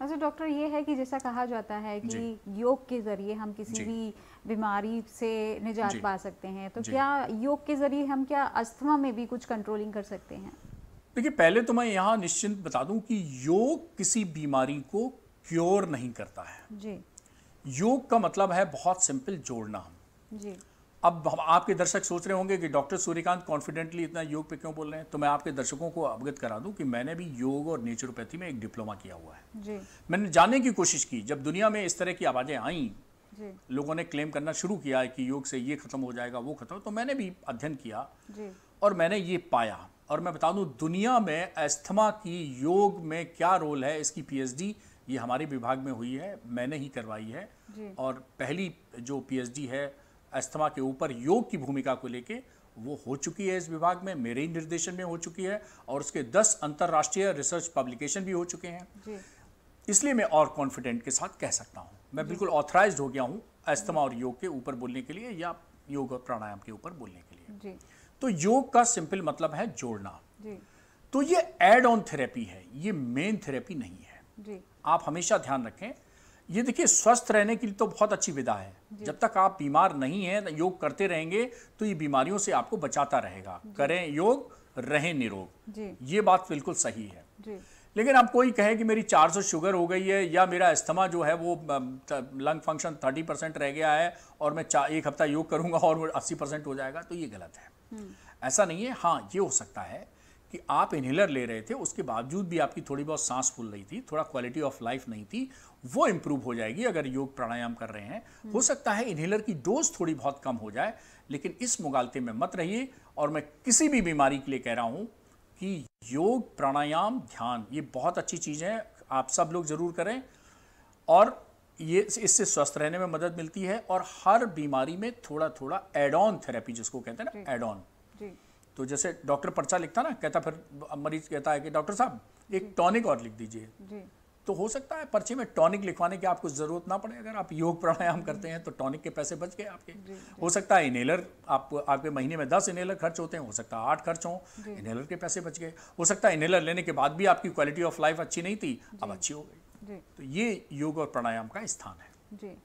अच्छा डॉक्टर ये है कि जैसा कहा जाता है कि योग के ज़रिए हम किसी भी बीमारी से निजात पा सकते हैं तो क्या योग के ज़रिए हम क्या अस्थमा में भी कुछ कंट्रोलिंग कर सकते हैं देखिए पहले तो मैं यहाँ निश्चिंत बता दूं कि योग किसी बीमारी को क्योर नहीं करता है जी योग का मतलब है बहुत सिंपल जोड़ना हम जी अब हम आपके दर्शक सोच रहे होंगे कि डॉक्टर सूर्यकांत कॉन्फिडेंटली इतना योग पे क्यों बोल रहे हैं तो मैं आपके दर्शकों को अवगत करा दूं कि मैंने भी योग और नेचुरोपैथी में एक डिप्लोमा किया हुआ है जी मैंने जानने की कोशिश की जब दुनिया में इस तरह की आवाज़ें आई लोगों ने क्लेम करना शुरू किया कि योग से ये खत्म हो जाएगा वो खत्म तो मैंने भी अध्ययन किया और मैंने ये पाया और मैं बता दूं दुनिया में अस्थमा की योग में क्या रोल है इसकी पीएचडी ये हमारे विभाग में हुई है मैंने ही करवाई है और पहली जो पीएचडी है अस्थमा के ऊपर योग की भूमिका को लेके वो हो चुकी है इस विभाग में मेरे ही निर्देशन में हो चुकी है और उसके 10 अंतर्राष्ट्रीय रिसर्च पब्लिकेशन भी हो चुके हैं इसलिए मैं और कॉन्फिडेंट के साथ कह सकता हूँ मैं बिल्कुल ऑथराइज हो गया हूँ अस्थमा और योग के ऊपर बोलने के लिए या योग और प्राणायाम के ऊपर बोलने के लिए तो योग का सिंपल मतलब है जोड़ना जी। तो ये एड ऑन थेरेपी है ये मेन थेरेपी नहीं है जी। आप हमेशा ध्यान रखें ये देखिए स्वस्थ रहने के लिए तो बहुत अच्छी विधा है जब तक आप बीमार नहीं है योग करते रहेंगे तो ये बीमारियों से आपको बचाता रहेगा करें योग रहे निरोग ये बात बिल्कुल सही है लेकिन आप कोई कहे कि मेरी 400 शुगर हो गई है या मेरा अस्थमा जो है वो लंग फंक्शन 30 परसेंट रह गया है और मैं एक हफ्ता योग करूंगा और 80 परसेंट हो जाएगा तो ये गलत है हम्म। ऐसा नहीं है हाँ ये हो सकता है कि आप इनहेलर ले रहे थे उसके बावजूद भी आपकी थोड़ी बहुत सांस फूल रही थी थोड़ा क्वालिटी ऑफ लाइफ नहीं थी वो इम्प्रूव हो जाएगी अगर योग प्राणायाम कर रहे हैं हम्म। हो सकता है इनहेलर की डोज थोड़ी बहुत कम हो जाए लेकिन इस मुगालते में मत रहिए और मैं किसी भी बीमारी के लिए कह रहा हूँ कि योग प्राणायाम ध्यान ये बहुत अच्छी चीज़ है आप सब लोग ज़रूर करें और ये इससे स्वस्थ रहने में मदद मिलती है और हर बीमारी में थोड़ा थोड़ा एड ऑन थेरेपी जिसको कहते हैं ना एड ऑन तो जैसे डॉक्टर पर्चा लिखता ना कहता फिर मरीज कहता है कि डॉक्टर साहब एक टॉनिक और लिख दीजिए तो हो सकता है पर्चे में टॉनिक लिखवाने की आपको ज़रूरत ना पड़े अगर आप योग प्राणायाम करते हैं तो टॉनिक के पैसे बच गए आपके जी, जी. हो सकता है इनेलर आप आपके महीने में दस इनेलर खर्च होते हैं हो सकता है आठ खर्च हो इनेलर के पैसे बच गए हो सकता है इनेलर लेने के बाद भी आपकी क्वालिटी ऑफ लाइफ अच्छी नहीं थी अब अच्छी हो गई जी तो ये योग और प्राणायाम का स्थान है जी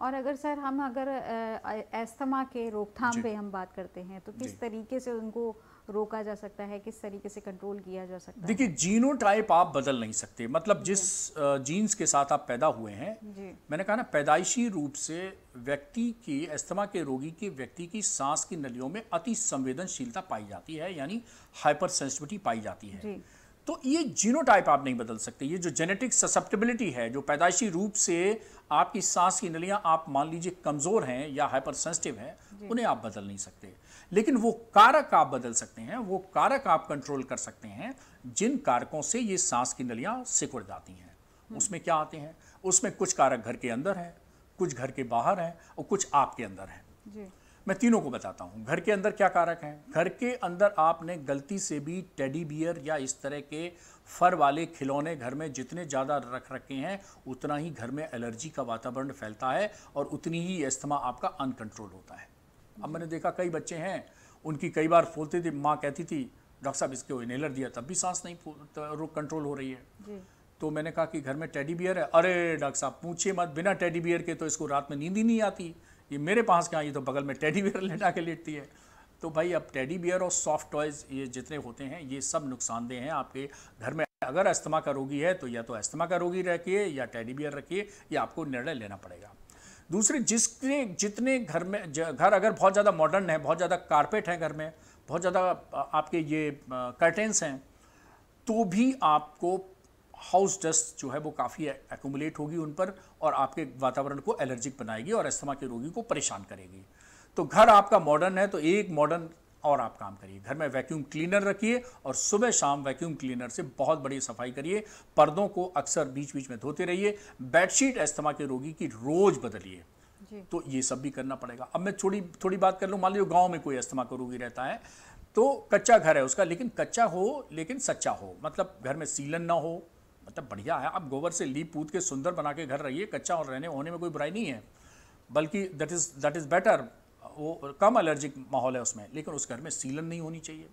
और अगर सर हम अगर एस्थमा के रोकथाम पे हम बात करते हैं तो किस तरीके से उनको रोका जा सकता है किस तरीके से कंट्रोल किया जा सकता है देखिए जीनो टाइप आप बदल नहीं सकते मतलब जिस जीन्स के साथ आप पैदा हुए हैं मैंने कहा ना पैदाइशी रूप से व्यक्ति की अस्थमा के रोगी के व्यक्ति की सांस की नलियों में अति संवेदनशीलता पाई जाती है यानी हाइपर सेंसिटिविटी पाई जाती है तो ये जीनोटाइप आप नहीं बदल सकते ये जो जेनेटिक ससेप्टेबिलिटी है जो पैदाइशी रूप से आपकी सांस की नलियां आप मान लीजिए कमज़ोर हैं या हाइपर सेंसिटिव हैं उन्हें आप बदल नहीं सकते लेकिन वो कारक आप बदल सकते हैं वो कारक आप कंट्रोल कर सकते हैं जिन कारकों से ये सांस की नलियाँ सिकुड़ जाती हैं हम्म। उसमें क्या आते हैं उसमें कुछ कारक घर के अंदर हैं कुछ घर के बाहर हैं और कुछ आपके अंदर हैं मैं तीनों को बताता हूँ घर के अंदर क्या कारक हैं घर के अंदर आपने गलती से भी टेडी बियर या इस तरह के फर वाले खिलौने घर में जितने ज़्यादा रख रखे हैं उतना ही घर में एलर्जी का वातावरण फैलता है और उतनी ही अस्थमा आपका अनकंट्रोल होता है अब मैंने देखा कई बच्चे हैं उनकी कई बार फूलते थे माँ कहती थी डॉक्टर साहब इसके इनहेलर दिया तब भी सांस नहीं तो कंट्रोल हो रही है तो मैंने कहा कि घर में टेडी बियर है अरे डॉक्टर साहब पूछे मत बिना टेडी बियर के तो इसको रात में नींद ही नहीं आती कि मेरे पास क्या ये तो बगल में टेडी बियर लेटा के लेटती है तो भाई अब टेडी बियर और सॉफ्ट टॉयज़ ये जितने होते हैं ये सब नुकसानदेह हैं आपके घर में अगर अस्थमा का रोगी है तो या तो अस्थमा का रोगी रखिए या टेडी बियर रखिए या आपको निर्णय लेना पड़ेगा दूसरे जिसने जितने घर में घर अगर बहुत ज़्यादा मॉडर्न है बहुत ज़्यादा कारपेट है घर में बहुत ज़्यादा आपके ये कर्टेंस हैं तो भी आपको हाउस डस्ट जो है वो काफ़ी एकोमुलेट होगी उन पर और आपके वातावरण को एलर्जिक बनाएगी और अस्थमा के रोगी को परेशान करेगी तो घर आपका मॉडर्न है तो एक मॉडर्न और आप काम करिए घर में वैक्यूम क्लीनर रखिए और सुबह शाम वैक्यूम क्लीनर से बहुत बड़ी सफाई करिए पर्दों को अक्सर बीच बीच में धोते रहिए बेडशीट अस्थमा के रोगी की रोज बदलिए तो ये सब भी करना पड़ेगा अब मैं थोड़ी थोड़ी बात कर लूँ मान लीजिए गाँव में कोई अस्थमा का रोगी रहता है तो कच्चा घर है उसका लेकिन कच्चा हो लेकिन सच्चा हो मतलब घर में सीलन ना हो मतलब बढ़िया है आप गोबर से लीप पूत के सुंदर बना के घर रहिए कच्चा और रहने होने में कोई बुराई नहीं है बल्कि that is that is better वो कम एलर्जिक माहौल है उसमें लेकिन उस घर में सीलन नहीं होनी चाहिए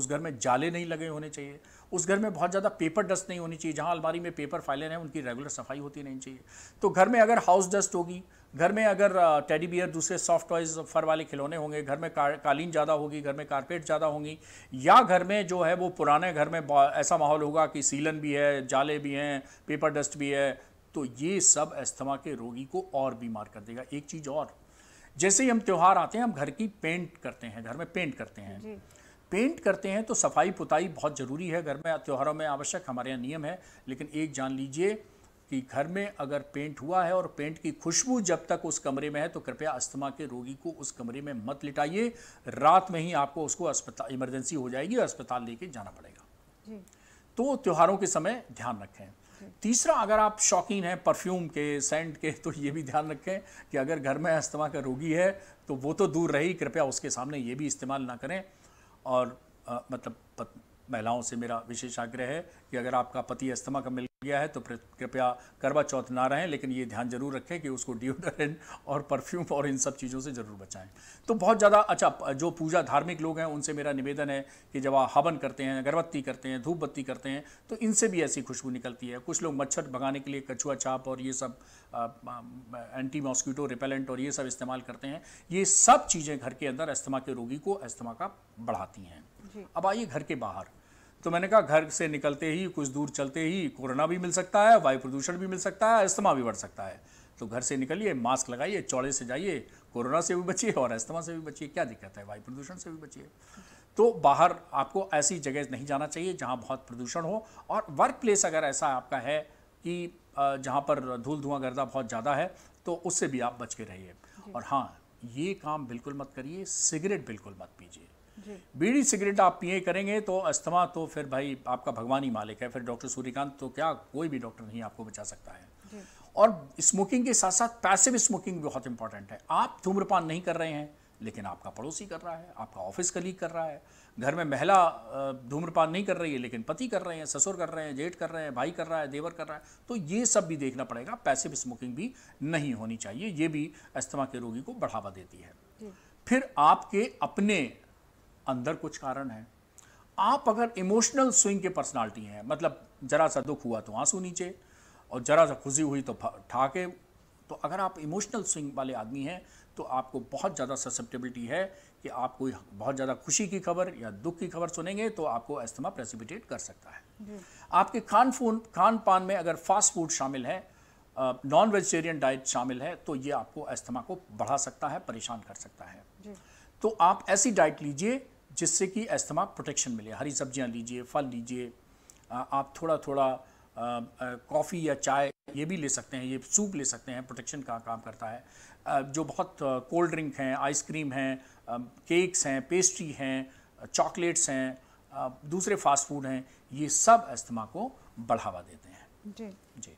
उस घर में जाले नहीं लगे होने चाहिए उस घर में बहुत ज़्यादा पेपर डस्ट नहीं होनी चाहिए जहाँ अलमारी में पेपर फाइलें हैं उनकी रेगुलर सफाई होती नहीं चाहिए तो घर में अगर हाउस डस्ट होगी घर में अगर टेडी बियर दूसरे सॉफ्ट टॉयज फर वाले खिलौने होंगे घर में कालीन ज़्यादा होगी घर में कारपेट ज़्यादा होंगी या घर में जो है वो पुराने घर में ऐसा माहौल होगा कि सीलन भी है जाले भी हैं पेपर डस्ट भी है तो ये सब अस्थमा के रोगी को और बीमार कर देगा एक चीज़ और जैसे ही हम त्यौहार आते हैं हम घर की पेंट करते हैं घर में पेंट करते हैं पेंट करते हैं तो सफाई पुताई बहुत ज़रूरी है घर में त्योहारों में आवश्यक हमारे यहाँ नियम है लेकिन एक जान लीजिए कि घर में अगर पेंट हुआ है और पेंट की खुशबू जब तक उस कमरे में है तो कृपया अस्थमा के रोगी को उस कमरे में मत लिटाइए रात में ही आपको उसको अस्पताल इमरजेंसी हो जाएगी और अस्पताल लेके जाना पड़ेगा तो त्योहारों के समय ध्यान रखें तीसरा अगर आप शौकीन हैं परफ्यूम के सेंट के तो ये भी ध्यान रखें कि अगर घर में अस्थमा का रोगी है तो वो तो दूर रही कृपया उसके सामने ये भी इस्तेमाल ना करें और आ, मतलब महिलाओं से मेरा विशेष आग्रह है कि अगर आपका पति अस्थमा का मिल किया है तो कृपया करवा चौथ ना रहें लेकिन ये ध्यान जरूर रखें कि उसको डिओडोरेंट और परफ्यूम और इन सब चीज़ों से ज़रूर बचाएं तो बहुत ज़्यादा अच्छा जो पूजा धार्मिक लोग हैं उनसे मेरा निवेदन है कि जब आप हवन करते हैं अगरबत्ती करते हैं धूप बत्ती करते हैं तो इनसे भी ऐसी खुशबू निकलती है कुछ लोग मच्छर भगाने के लिए कछुआ छाप और ये सब एंटी मॉस्किटो रिपेलेंट और ये सब इस्तेमाल करते हैं ये सब चीज़ें घर के अंदर अस्थमा के रोगी को अस्थमा का बढ़ाती हैं अब आइए घर के बाहर तो मैंने कहा घर से निकलते ही कुछ दूर चलते ही कोरोना भी मिल सकता है वायु प्रदूषण भी मिल सकता है अस्थमा भी बढ़ सकता है तो घर से निकलिए मास्क लगाइए चौड़े से जाइए कोरोना से भी बचिए और अस्थमा से भी बचिए क्या दिक्कत है वायु प्रदूषण से भी बचिए तो बाहर आपको ऐसी जगह नहीं जाना चाहिए जहाँ बहुत प्रदूषण हो और वर्क प्लेस अगर ऐसा आपका है कि जहाँ पर धूल धुआं गर्दा बहुत ज़्यादा है तो उससे भी आप बच के रहिए और हाँ ये काम बिल्कुल मत करिए सिगरेट बिल्कुल मत पीजिए बीड़ी सिगरेट आप पिए करेंगे तो अस्थमा तो फिर भाई आपका भगवान ही मालिक है फिर डॉक्टर सूर्यकांत तो क्या कोई भी डॉक्टर नहीं आपको बचा सकता है और स्मोकिंग के साथ साथ पैसिव स्मोकिंग बहुत इंपॉर्टेंट है आप धूम्रपान नहीं कर रहे हैं लेकिन आपका पड़ोसी कर रहा है आपका ऑफिस कलीग कर रहा है घर में महिला धूम्रपान नहीं कर रही है लेकिन पति कर रहे हैं ससुर कर रहे हैं जेठ कर रहे हैं भाई कर रहा है देवर कर रहा है तो ये सब भी देखना पड़ेगा पैसिव स्मोकिंग भी नहीं होनी चाहिए ये भी अस्थमा के रोगी को बढ़ावा देती है फिर आपके अपने अंदर कुछ कारण है आप अगर इमोशनल स्विंग के पर्सनालिटी हैं मतलब ज़रा सा दुख हुआ तो आंसू नीचे और ज़रा सा खुशी हुई तो ठाके तो अगर आप इमोशनल स्विंग वाले आदमी हैं तो आपको बहुत ज़्यादा ससेप्टेबिलिटी है कि आप कोई बहुत ज़्यादा खुशी की खबर या दुख की खबर सुनेंगे तो आपको एस्थमा प्रेसिपिटेट कर सकता है आपके खान फून खान पान में अगर फास्ट फूड शामिल है नॉन वेजिटेरियन डाइट शामिल है तो ये आपको अस्थमा को बढ़ा सकता है परेशान कर सकता है तो आप ऐसी डाइट लीजिए जिससे कि अस्थमा प्रोटेक्शन मिले हरी सब्जियां लीजिए फल लीजिए आप थोड़ा थोड़ा कॉफ़ी या चाय ये भी ले सकते हैं ये सूप ले सकते हैं प्रोटेक्शन का काम करता है आ, जो बहुत कोल्ड ड्रिंक हैं आइसक्रीम हैं केक्स हैं पेस्ट्री हैं चॉकलेट्स हैं दूसरे फास्ट फूड हैं ये सब अस्थमा को बढ़ावा देते हैं जी जी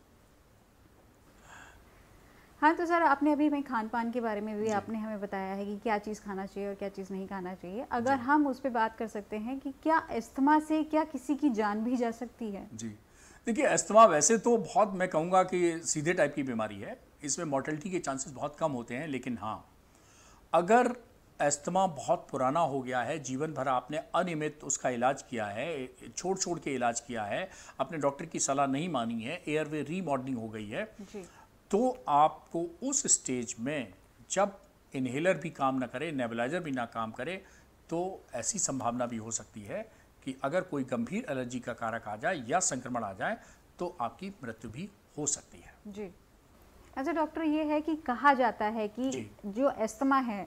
हाँ तो सर आपने अभी मैं खान पान के बारे में भी आपने हमें बताया है कि क्या चीज़ खाना चाहिए और क्या चीज़ नहीं खाना चाहिए अगर हम उस पर बात कर सकते हैं कि क्या अस्थमा से क्या किसी की जान भी जा सकती है जी देखिए अस्थमा वैसे तो बहुत मैं कहूँगा कि सीधे टाइप की बीमारी है इसमें मॉर्टलिटी के चांसेस बहुत कम होते हैं लेकिन हाँ अगर अस्थमा बहुत पुराना हो गया है जीवन भर आपने अनियमित उसका इलाज किया है छोड़ छोड़ के इलाज किया है अपने डॉक्टर की सलाह नहीं मानी है एयरवे रीमॉडलिंग हो गई है तो आपको उस स्टेज में जब इन्हेलर भी काम ना करे नेबलाइज़र भी ना काम करे तो ऐसी संभावना भी हो सकती है कि अगर कोई गंभीर एलर्जी का कारक आ जाए या संक्रमण आ जाए तो आपकी मृत्यु भी हो सकती है जी अच्छा डॉक्टर ये है कि कहा जाता है कि जो एस्थमा है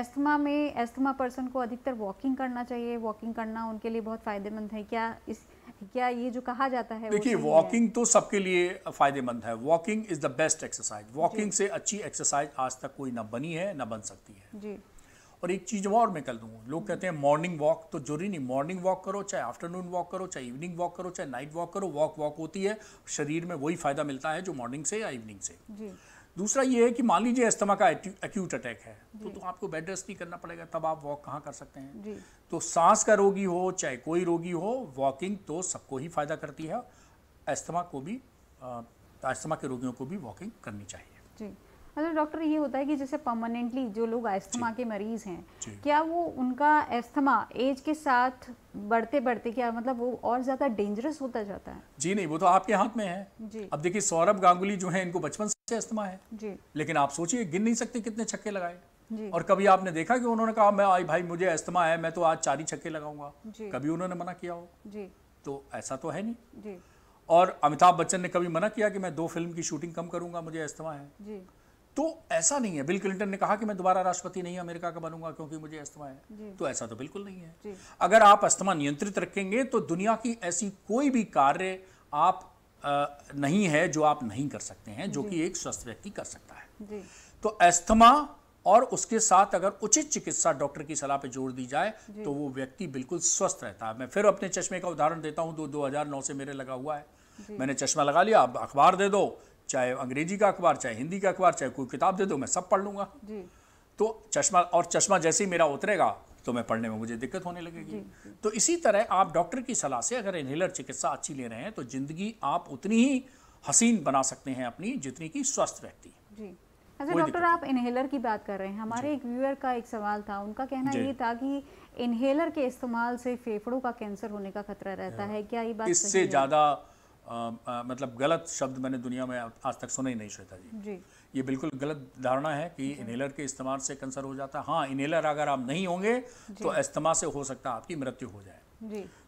एस्थमा में एस्थमा पर्सन को अधिकतर वॉकिंग करना चाहिए वॉकिंग करना उनके लिए बहुत फ़ायदेमंद है क्या इस क्या ये जो कहा जाता है देखिए वॉकिंग तो सबके लिए फायदेमंद है walking is the best exercise walking से अच्छी एक्सरसाइज आज तक कोई ना बनी है ना बन सकती है जी और एक चीज़ और मैं कर दूंगा लोग कहते हैं मॉर्निंग वॉक तो जरूरी नहीं मॉर्निंग वॉक करो चाहे आफ्टरनून वॉक करो चाहे इवनिंग वॉक करो चाहे नाइट वॉक करो वॉक वॉक होती है शरीर में वही फायदा मिलता है जो मॉर्निंग से या इवनिंग से दूसरा ये है कि मान लीजिए अस्थमा का एक्यूट अटैक है तो, तो आपको बेड रेस्ट नहीं करना पड़ेगा तब आप वॉक कहाँ कर सकते हैं तो सांस का रोगी हो चाहे कोई रोगी हो वॉकिंग तो सबको ही फायदा करती है अस्थमा को भी अस्थमा के रोगियों को भी वॉकिंग करनी चाहिए जी मतलब डॉक्टर ये होता है कि जैसे परमानेंटली जो लोग एस्थमा के मरीज हैं क्या वो उनका एस्थमा एज के साथ बढ़ते बढ़ते क्या मतलब वो और ज़्यादा डेंजरस होता जाता है जी नहीं वो तो आपके हाथ में है जी अब देखिए सौरभ गांगुली जो है इनको बचपन से एस्थमा है जी लेकिन आप सोचिए गिन नहीं सकते कितने छक्के लगाए और कभी आपने देखा कि उन्होंने कहा मैं आई भाई मुझे अस्थमा है मैं तो आज चार ही छक्के लगाऊंगा कभी उन्होंने मना किया हो जी तो ऐसा तो है नहीं जी और अमिताभ बच्चन ने कभी मना किया कि मैं दो फिल्म की शूटिंग कम करूंगा मुझे अस्थमा है जी तो ऐसा नहीं है बिल क्लिंटन ने कहा कि मैं दोबारा राष्ट्रपति नहीं अमेरिका का बनूंगा क्योंकि मुझे अस्थमा है तो ऐसा तो बिल्कुल नहीं है अगर आप अस्थमा नियंत्रित रखेंगे तो दुनिया की ऐसी कोई भी कार्य आप नहीं है जो आप नहीं कर सकते हैं जो कि एक स्वस्थ व्यक्ति कर सकता है तो अस्थमा और उसके साथ अगर उचित चिकित्सा डॉक्टर की सलाह पर जोर दी जाए तो वो व्यक्ति बिल्कुल स्वस्थ रहता है मैं फिर अपने चश्मे का उदाहरण देता हूं दो 2009 से मेरे लगा हुआ है मैंने चश्मा लगा लिया अब अखबार दे दो चाहे अंग्रेजी का अखबार चाहे हिंदी का अखबार चाहे कोई किताब दे दो मैं सब पढ़ लूंगा जी। तो चश्मा और चश्मा जैसे ही मेरा उतरेगा तो मैं पढ़ने में मुझे दिक्कत होने लगेगी जी, जी। तो इसी तरह आप डॉक्टर की सलाह से अगर इनहेलर चिकित्सा अच्छी ले रहे हैं तो ज़िंदगी आप उतनी ही हसीन बना सकते हैं अपनी जितनी की स्वस्थ व्यक्ति जी अच्छा डॉक्टर आप इनहेलर की बात कर रहे हैं हमारे एक व्यूअर का एक सवाल था उनका कहना ये था कि इनहेलर के इस्तेमाल से फेफड़ों का कैंसर होने का खतरा रहता हाँ। है क्या ये बात इससे ज़्यादा आ, मतलब गलत शब्द मैंने दुनिया में आज तक सुना ही नहीं श्वेता जी जी ये बिल्कुल गलत धारणा है कि इनहेलर के इस्तेमाल से कैंसर हो जाता है हाँ इनहेलर अगर आप नहीं होंगे तो अस्थमा से हो सकता है आपकी मृत्यु हो जाए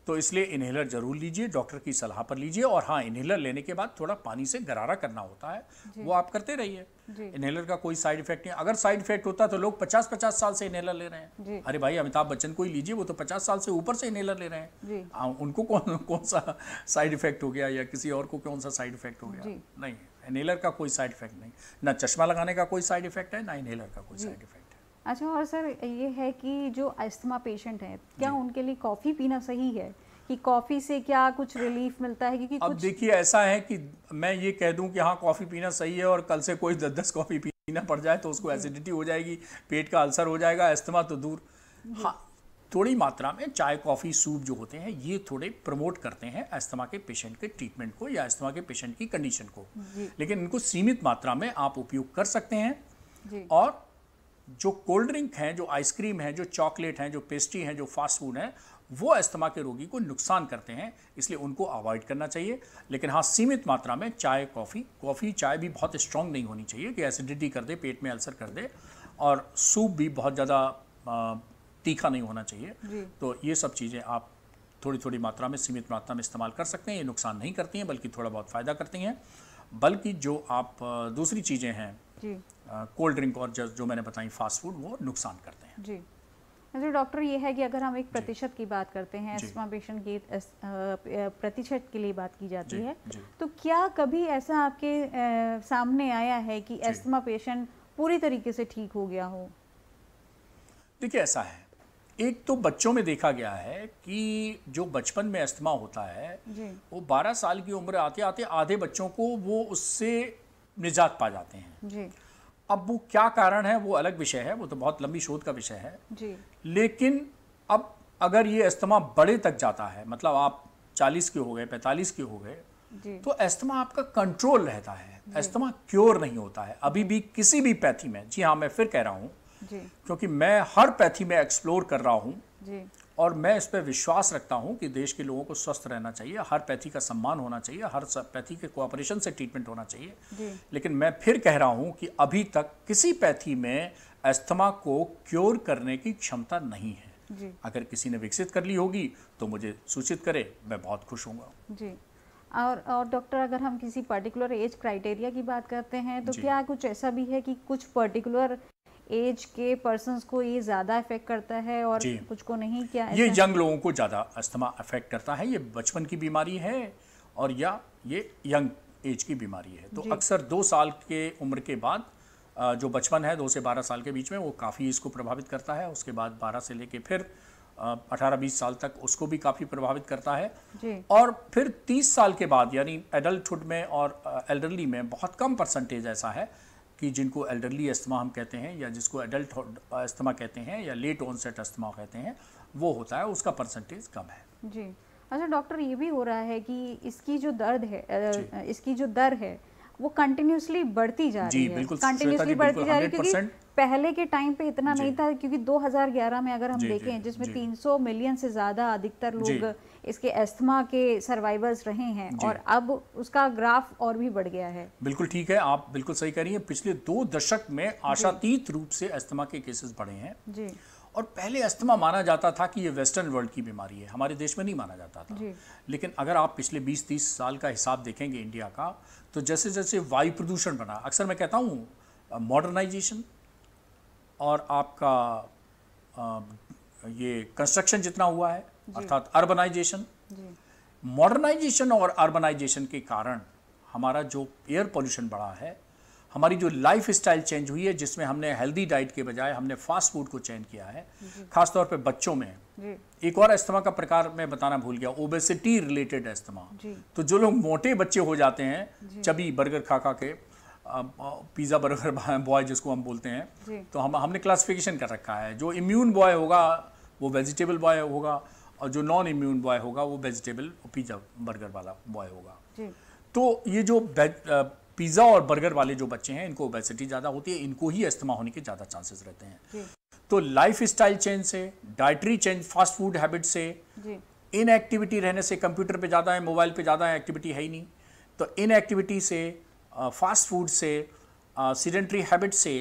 तो इसलिए इन्हेलर जरूर लीजिए डॉक्टर की सलाह पर लीजिए और हाँ इन्हेलर लेने के बाद थोड़ा पानी से गरारा करना होता है वो आप करते रहिए इन्हेलर का कोई साइड इफेक्ट नहीं अगर साइड इफेक्ट होता तो लोग 50-50 साल से इन्हेलर ले रहे हैं अरे भाई अमिताभ बच्चन को ही लीजिए वो तो 50 साल से ऊपर से इन्हेलर ले रहे हैं आ, हाँ, उनको कौन कौन सा साइड इफेक्ट हो गया या किसी और को कौन सा साइड इफेक्ट हो गया नहीं इन्हेलर का कोई साइड इफेक्ट नहीं ना चश्मा लगाने का कोई साइड इफेक्ट है ना इन्हेलर का कोई साइड इफेक्ट अच्छा और सर ये है कि जो अस्थमा पेशेंट है क्या उनके लिए कॉफ़ी पीना सही है कि कॉफ़ी से क्या कुछ रिलीफ मिलता है क्योंकि अब देखिए ऐसा है कि मैं ये कह दूं कि हाँ कॉफ़ी पीना सही है और कल से कोई दस दस कॉफ़ी पीना पड़ जाए तो उसको एसिडिटी हो जाएगी पेट का अल्सर हो जाएगा अस्थमा तो दूर हाँ थोड़ी मात्रा में चाय कॉफ़ी सूप जो होते हैं ये थोड़े प्रमोट करते हैं अस्थमा के पेशेंट के ट्रीटमेंट को या अस्थमा के पेशेंट की कंडीशन को लेकिन इनको सीमित मात्रा में आप उपयोग कर सकते हैं और जो कोल्ड ड्रिंक हैं जो आइसक्रीम हैं जो चॉकलेट हैं जो पेस्ट्री हैं जो फास्ट फूड हैं वो अस्थमा के रोगी को नुकसान करते हैं इसलिए उनको अवॉइड करना चाहिए लेकिन हाँ सीमित मात्रा में चाय कॉफ़ी कॉफ़ी चाय भी बहुत स्ट्रांग नहीं होनी चाहिए कि एसिडिटी कर दे पेट में अल्सर कर दे और सूप भी बहुत ज़्यादा तीखा नहीं होना चाहिए तो ये सब चीज़ें आप थोड़ी थोड़ी मात्रा में सीमित मात्रा में इस्तेमाल कर सकते हैं ये नुकसान नहीं करती हैं बल्कि थोड़ा बहुत फ़ायदा करती हैं बल्कि जो आप दूसरी चीज़ें हैं कोल्ड ड्रिंक और जो मैंने बताई फास्ट फूड वो नुकसान करते हैं जी अच्छा डॉक्टर ये है कि अगर हम एक प्रतिशत की बात करते हैं एस्मा पेशेंट की प्रतिशत के लिए बात की जाती है तो क्या कभी ऐसा आपके आ, सामने आया है कि एस्मा पेशेंट पूरी तरीके से ठीक हो गया हो देखिए ऐसा है एक तो बच्चों में देखा गया है कि जो बचपन में अस्थमा होता है वो 12 साल की उम्र आते आते आधे बच्चों को वो उससे निजात पा जाते हैं जी अब वो क्या कारण है वो अलग विषय है वो तो बहुत लंबी शोध का विषय है जी लेकिन अब अगर ये अस्थमा बड़े तक जाता है मतलब आप 40 के हो गए 45 के हो गए तो अस्थमा आपका कंट्रोल रहता है अस्थमा क्योर नहीं होता है अभी भी किसी भी पैथी में जी हाँ मैं फिर कह रहा हूँ क्योंकि मैं हर पैथी में एक्सप्लोर कर रहा हूँ और मैं इस पर विश्वास रखता हूँ कि देश के लोगों को स्वस्थ रहना चाहिए हर पैथी का सम्मान होना चाहिए हर पैथी के कोऑपरेशन से ट्रीटमेंट होना चाहिए लेकिन मैं फिर कह रहा हूँ कि अभी तक किसी पैथी में अस्थमा को क्योर करने की क्षमता नहीं है जी। अगर किसी ने विकसित कर ली होगी तो मुझे सूचित करे मैं बहुत खुश हूँ जी और और डॉक्टर अगर हम किसी पर्टिकुलर एज क्राइटेरिया की बात करते हैं तो क्या कुछ ऐसा भी है कि कुछ पर्टिकुलर एज के पर्सन को ये ज़्यादा इफेक्ट करता है और कुछ को नहीं क्या ये यंग लोगों को ज़्यादा अस्थमा अफेक्ट करता है ये बचपन की बीमारी है और या ये यंग एज की बीमारी है तो अक्सर दो साल के उम्र के बाद जो बचपन है दो से बारह साल के बीच में वो काफ़ी इसको प्रभावित करता है उसके बाद बारह से लेके फिर अठारह बीस साल तक उसको भी काफ़ी प्रभावित करता है और फिर तीस साल के बाद यानी एडल्टुड में और एल्डरली में बहुत कम परसेंटेज ऐसा है कि जिनको एल्डरली अस्थमा हम कहते हैं या जिसको एडल्ट अस्थमा कहते हैं या लेट ऑनसेट अस्थमा कहते हैं वो होता है उसका परसेंटेज कम है जी अच्छा डॉक्टर ये भी हो रहा है कि इसकी जो दर्द है इसकी जो दर है वो कंटिन्यूसली बढ़ती जा रही है कंटिन्यूसली बढ़ती जा रही है क्योंकि पहले के टाइम पे इतना नहीं था क्योंकि 2011 में अगर हम जी, देखें जिसमें 300 मिलियन से ज़्यादा अधिकतर लोग इसके एस्थमा के सर्वाइवर्स रहे हैं और अब उसका ग्राफ और भी बढ़ गया है बिल्कुल ठीक है आप बिल्कुल सही कह रही हैं पिछले दो दशक में आशातीत रूप से अस्थमा के केसेस बढ़े हैं जी और पहले अस्थमा माना जाता था कि ये वेस्टर्न वर्ल्ड की बीमारी है हमारे देश में नहीं माना जाता था लेकिन अगर आप पिछले 20-30 साल का हिसाब देखेंगे इंडिया का तो जैसे जैसे वायु प्रदूषण बना अक्सर मैं कहता हूँ मॉडर्नाइजेशन और आपका ये कंस्ट्रक्शन जितना हुआ है अर्थात अर्बनाइजेशन मॉडर्नाइजेशन और अर्बनाइजेशन के कारण हमारा जो एयर पोल्यूशन बढ़ा है हमारी जो लाइफ स्टाइल चेंज हुई है जिसमें हमने हेल्दी डाइट के बजाय हमने फास्ट फूड को चेंज किया है खासतौर पे बच्चों में एक और अस्थमा का प्रकार मैं बताना भूल गया ओबेसिटी रिलेटेड अस्थमा तो जो लोग मोटे बच्चे हो जाते हैं चबी बर्गर खा खा के पिज़्ज़ा बर्गर बॉय जिसको हम बोलते हैं तो हम हमने क्लासिफिकेशन कर रखा है जो इम्यून बॉय होगा वो वेजिटेबल बॉय होगा और जो नॉन इम्यून बॉय होगा वो वेजिटेबल पिज़्ज़ा बर्गर वाला बॉय होगा तो ये जो पिज़्ज़ा और बर्गर वाले जो बच्चे हैं इनको ओबेसिटी ज़्यादा होती है इनको ही इस्तेमाल होने के ज़्यादा चांसेस रहते हैं तो लाइफ स्टाइल चेंज से dietary change fast food habit से इनएक्टिविटी रहने से कंप्यूटर पे ज़्यादा है मोबाइल पे ज़्यादा है एक्टिविटी है ही नहीं तो इनएक्टिविटी से फास्ट फूड से सीडेंट्री हैबिट से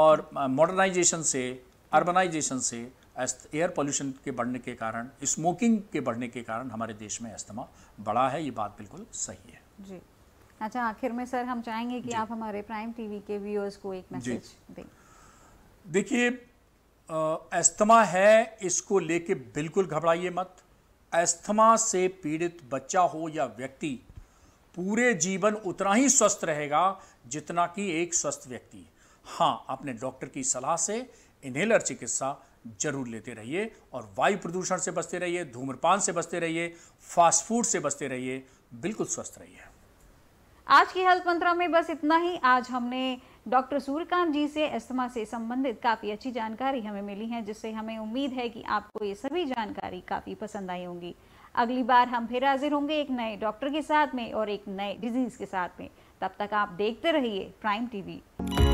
और मॉडर्नाइजेशन से अर्बनाइजेशन से एयर पोल्यूशन के बढ़ने के कारण स्मोकिंग के बढ़ने के कारण हमारे देश में अस्थमा बढ़ा है ये बात बिल्कुल सही है जी अच्छा आखिर में सर हम चाहेंगे कि आप हमारे प्राइम टीवी के व्यूअर्स को एक मैसेज दें देखिए अस्थमा है इसको लेके बिल्कुल घबराइए मत अस्थमा से पीड़ित बच्चा हो या व्यक्ति पूरे जीवन उतना ही स्वस्थ रहेगा जितना कि एक स्वस्थ व्यक्ति हाँ अपने डॉक्टर की सलाह से इन्हेलर चिकित्सा जरूर लेते रहिए और वायु प्रदूषण से बचते रहिए धूम्रपान से बचते रहिए फास्ट फूड से बचते रहिए बिल्कुल स्वस्थ रहिए आज की हेल्थ मंत्रा में बस इतना ही आज हमने डॉक्टर सूर्यकांत जी से अस्थमा से संबंधित काफ़ी अच्छी जानकारी हमें मिली है जिससे हमें उम्मीद है कि आपको ये सभी जानकारी काफ़ी पसंद आई होंगी अगली बार हम फिर हाजिर होंगे एक नए डॉक्टर के साथ में और एक नए डिजीज के साथ में तब तक आप देखते रहिए प्राइम टीवी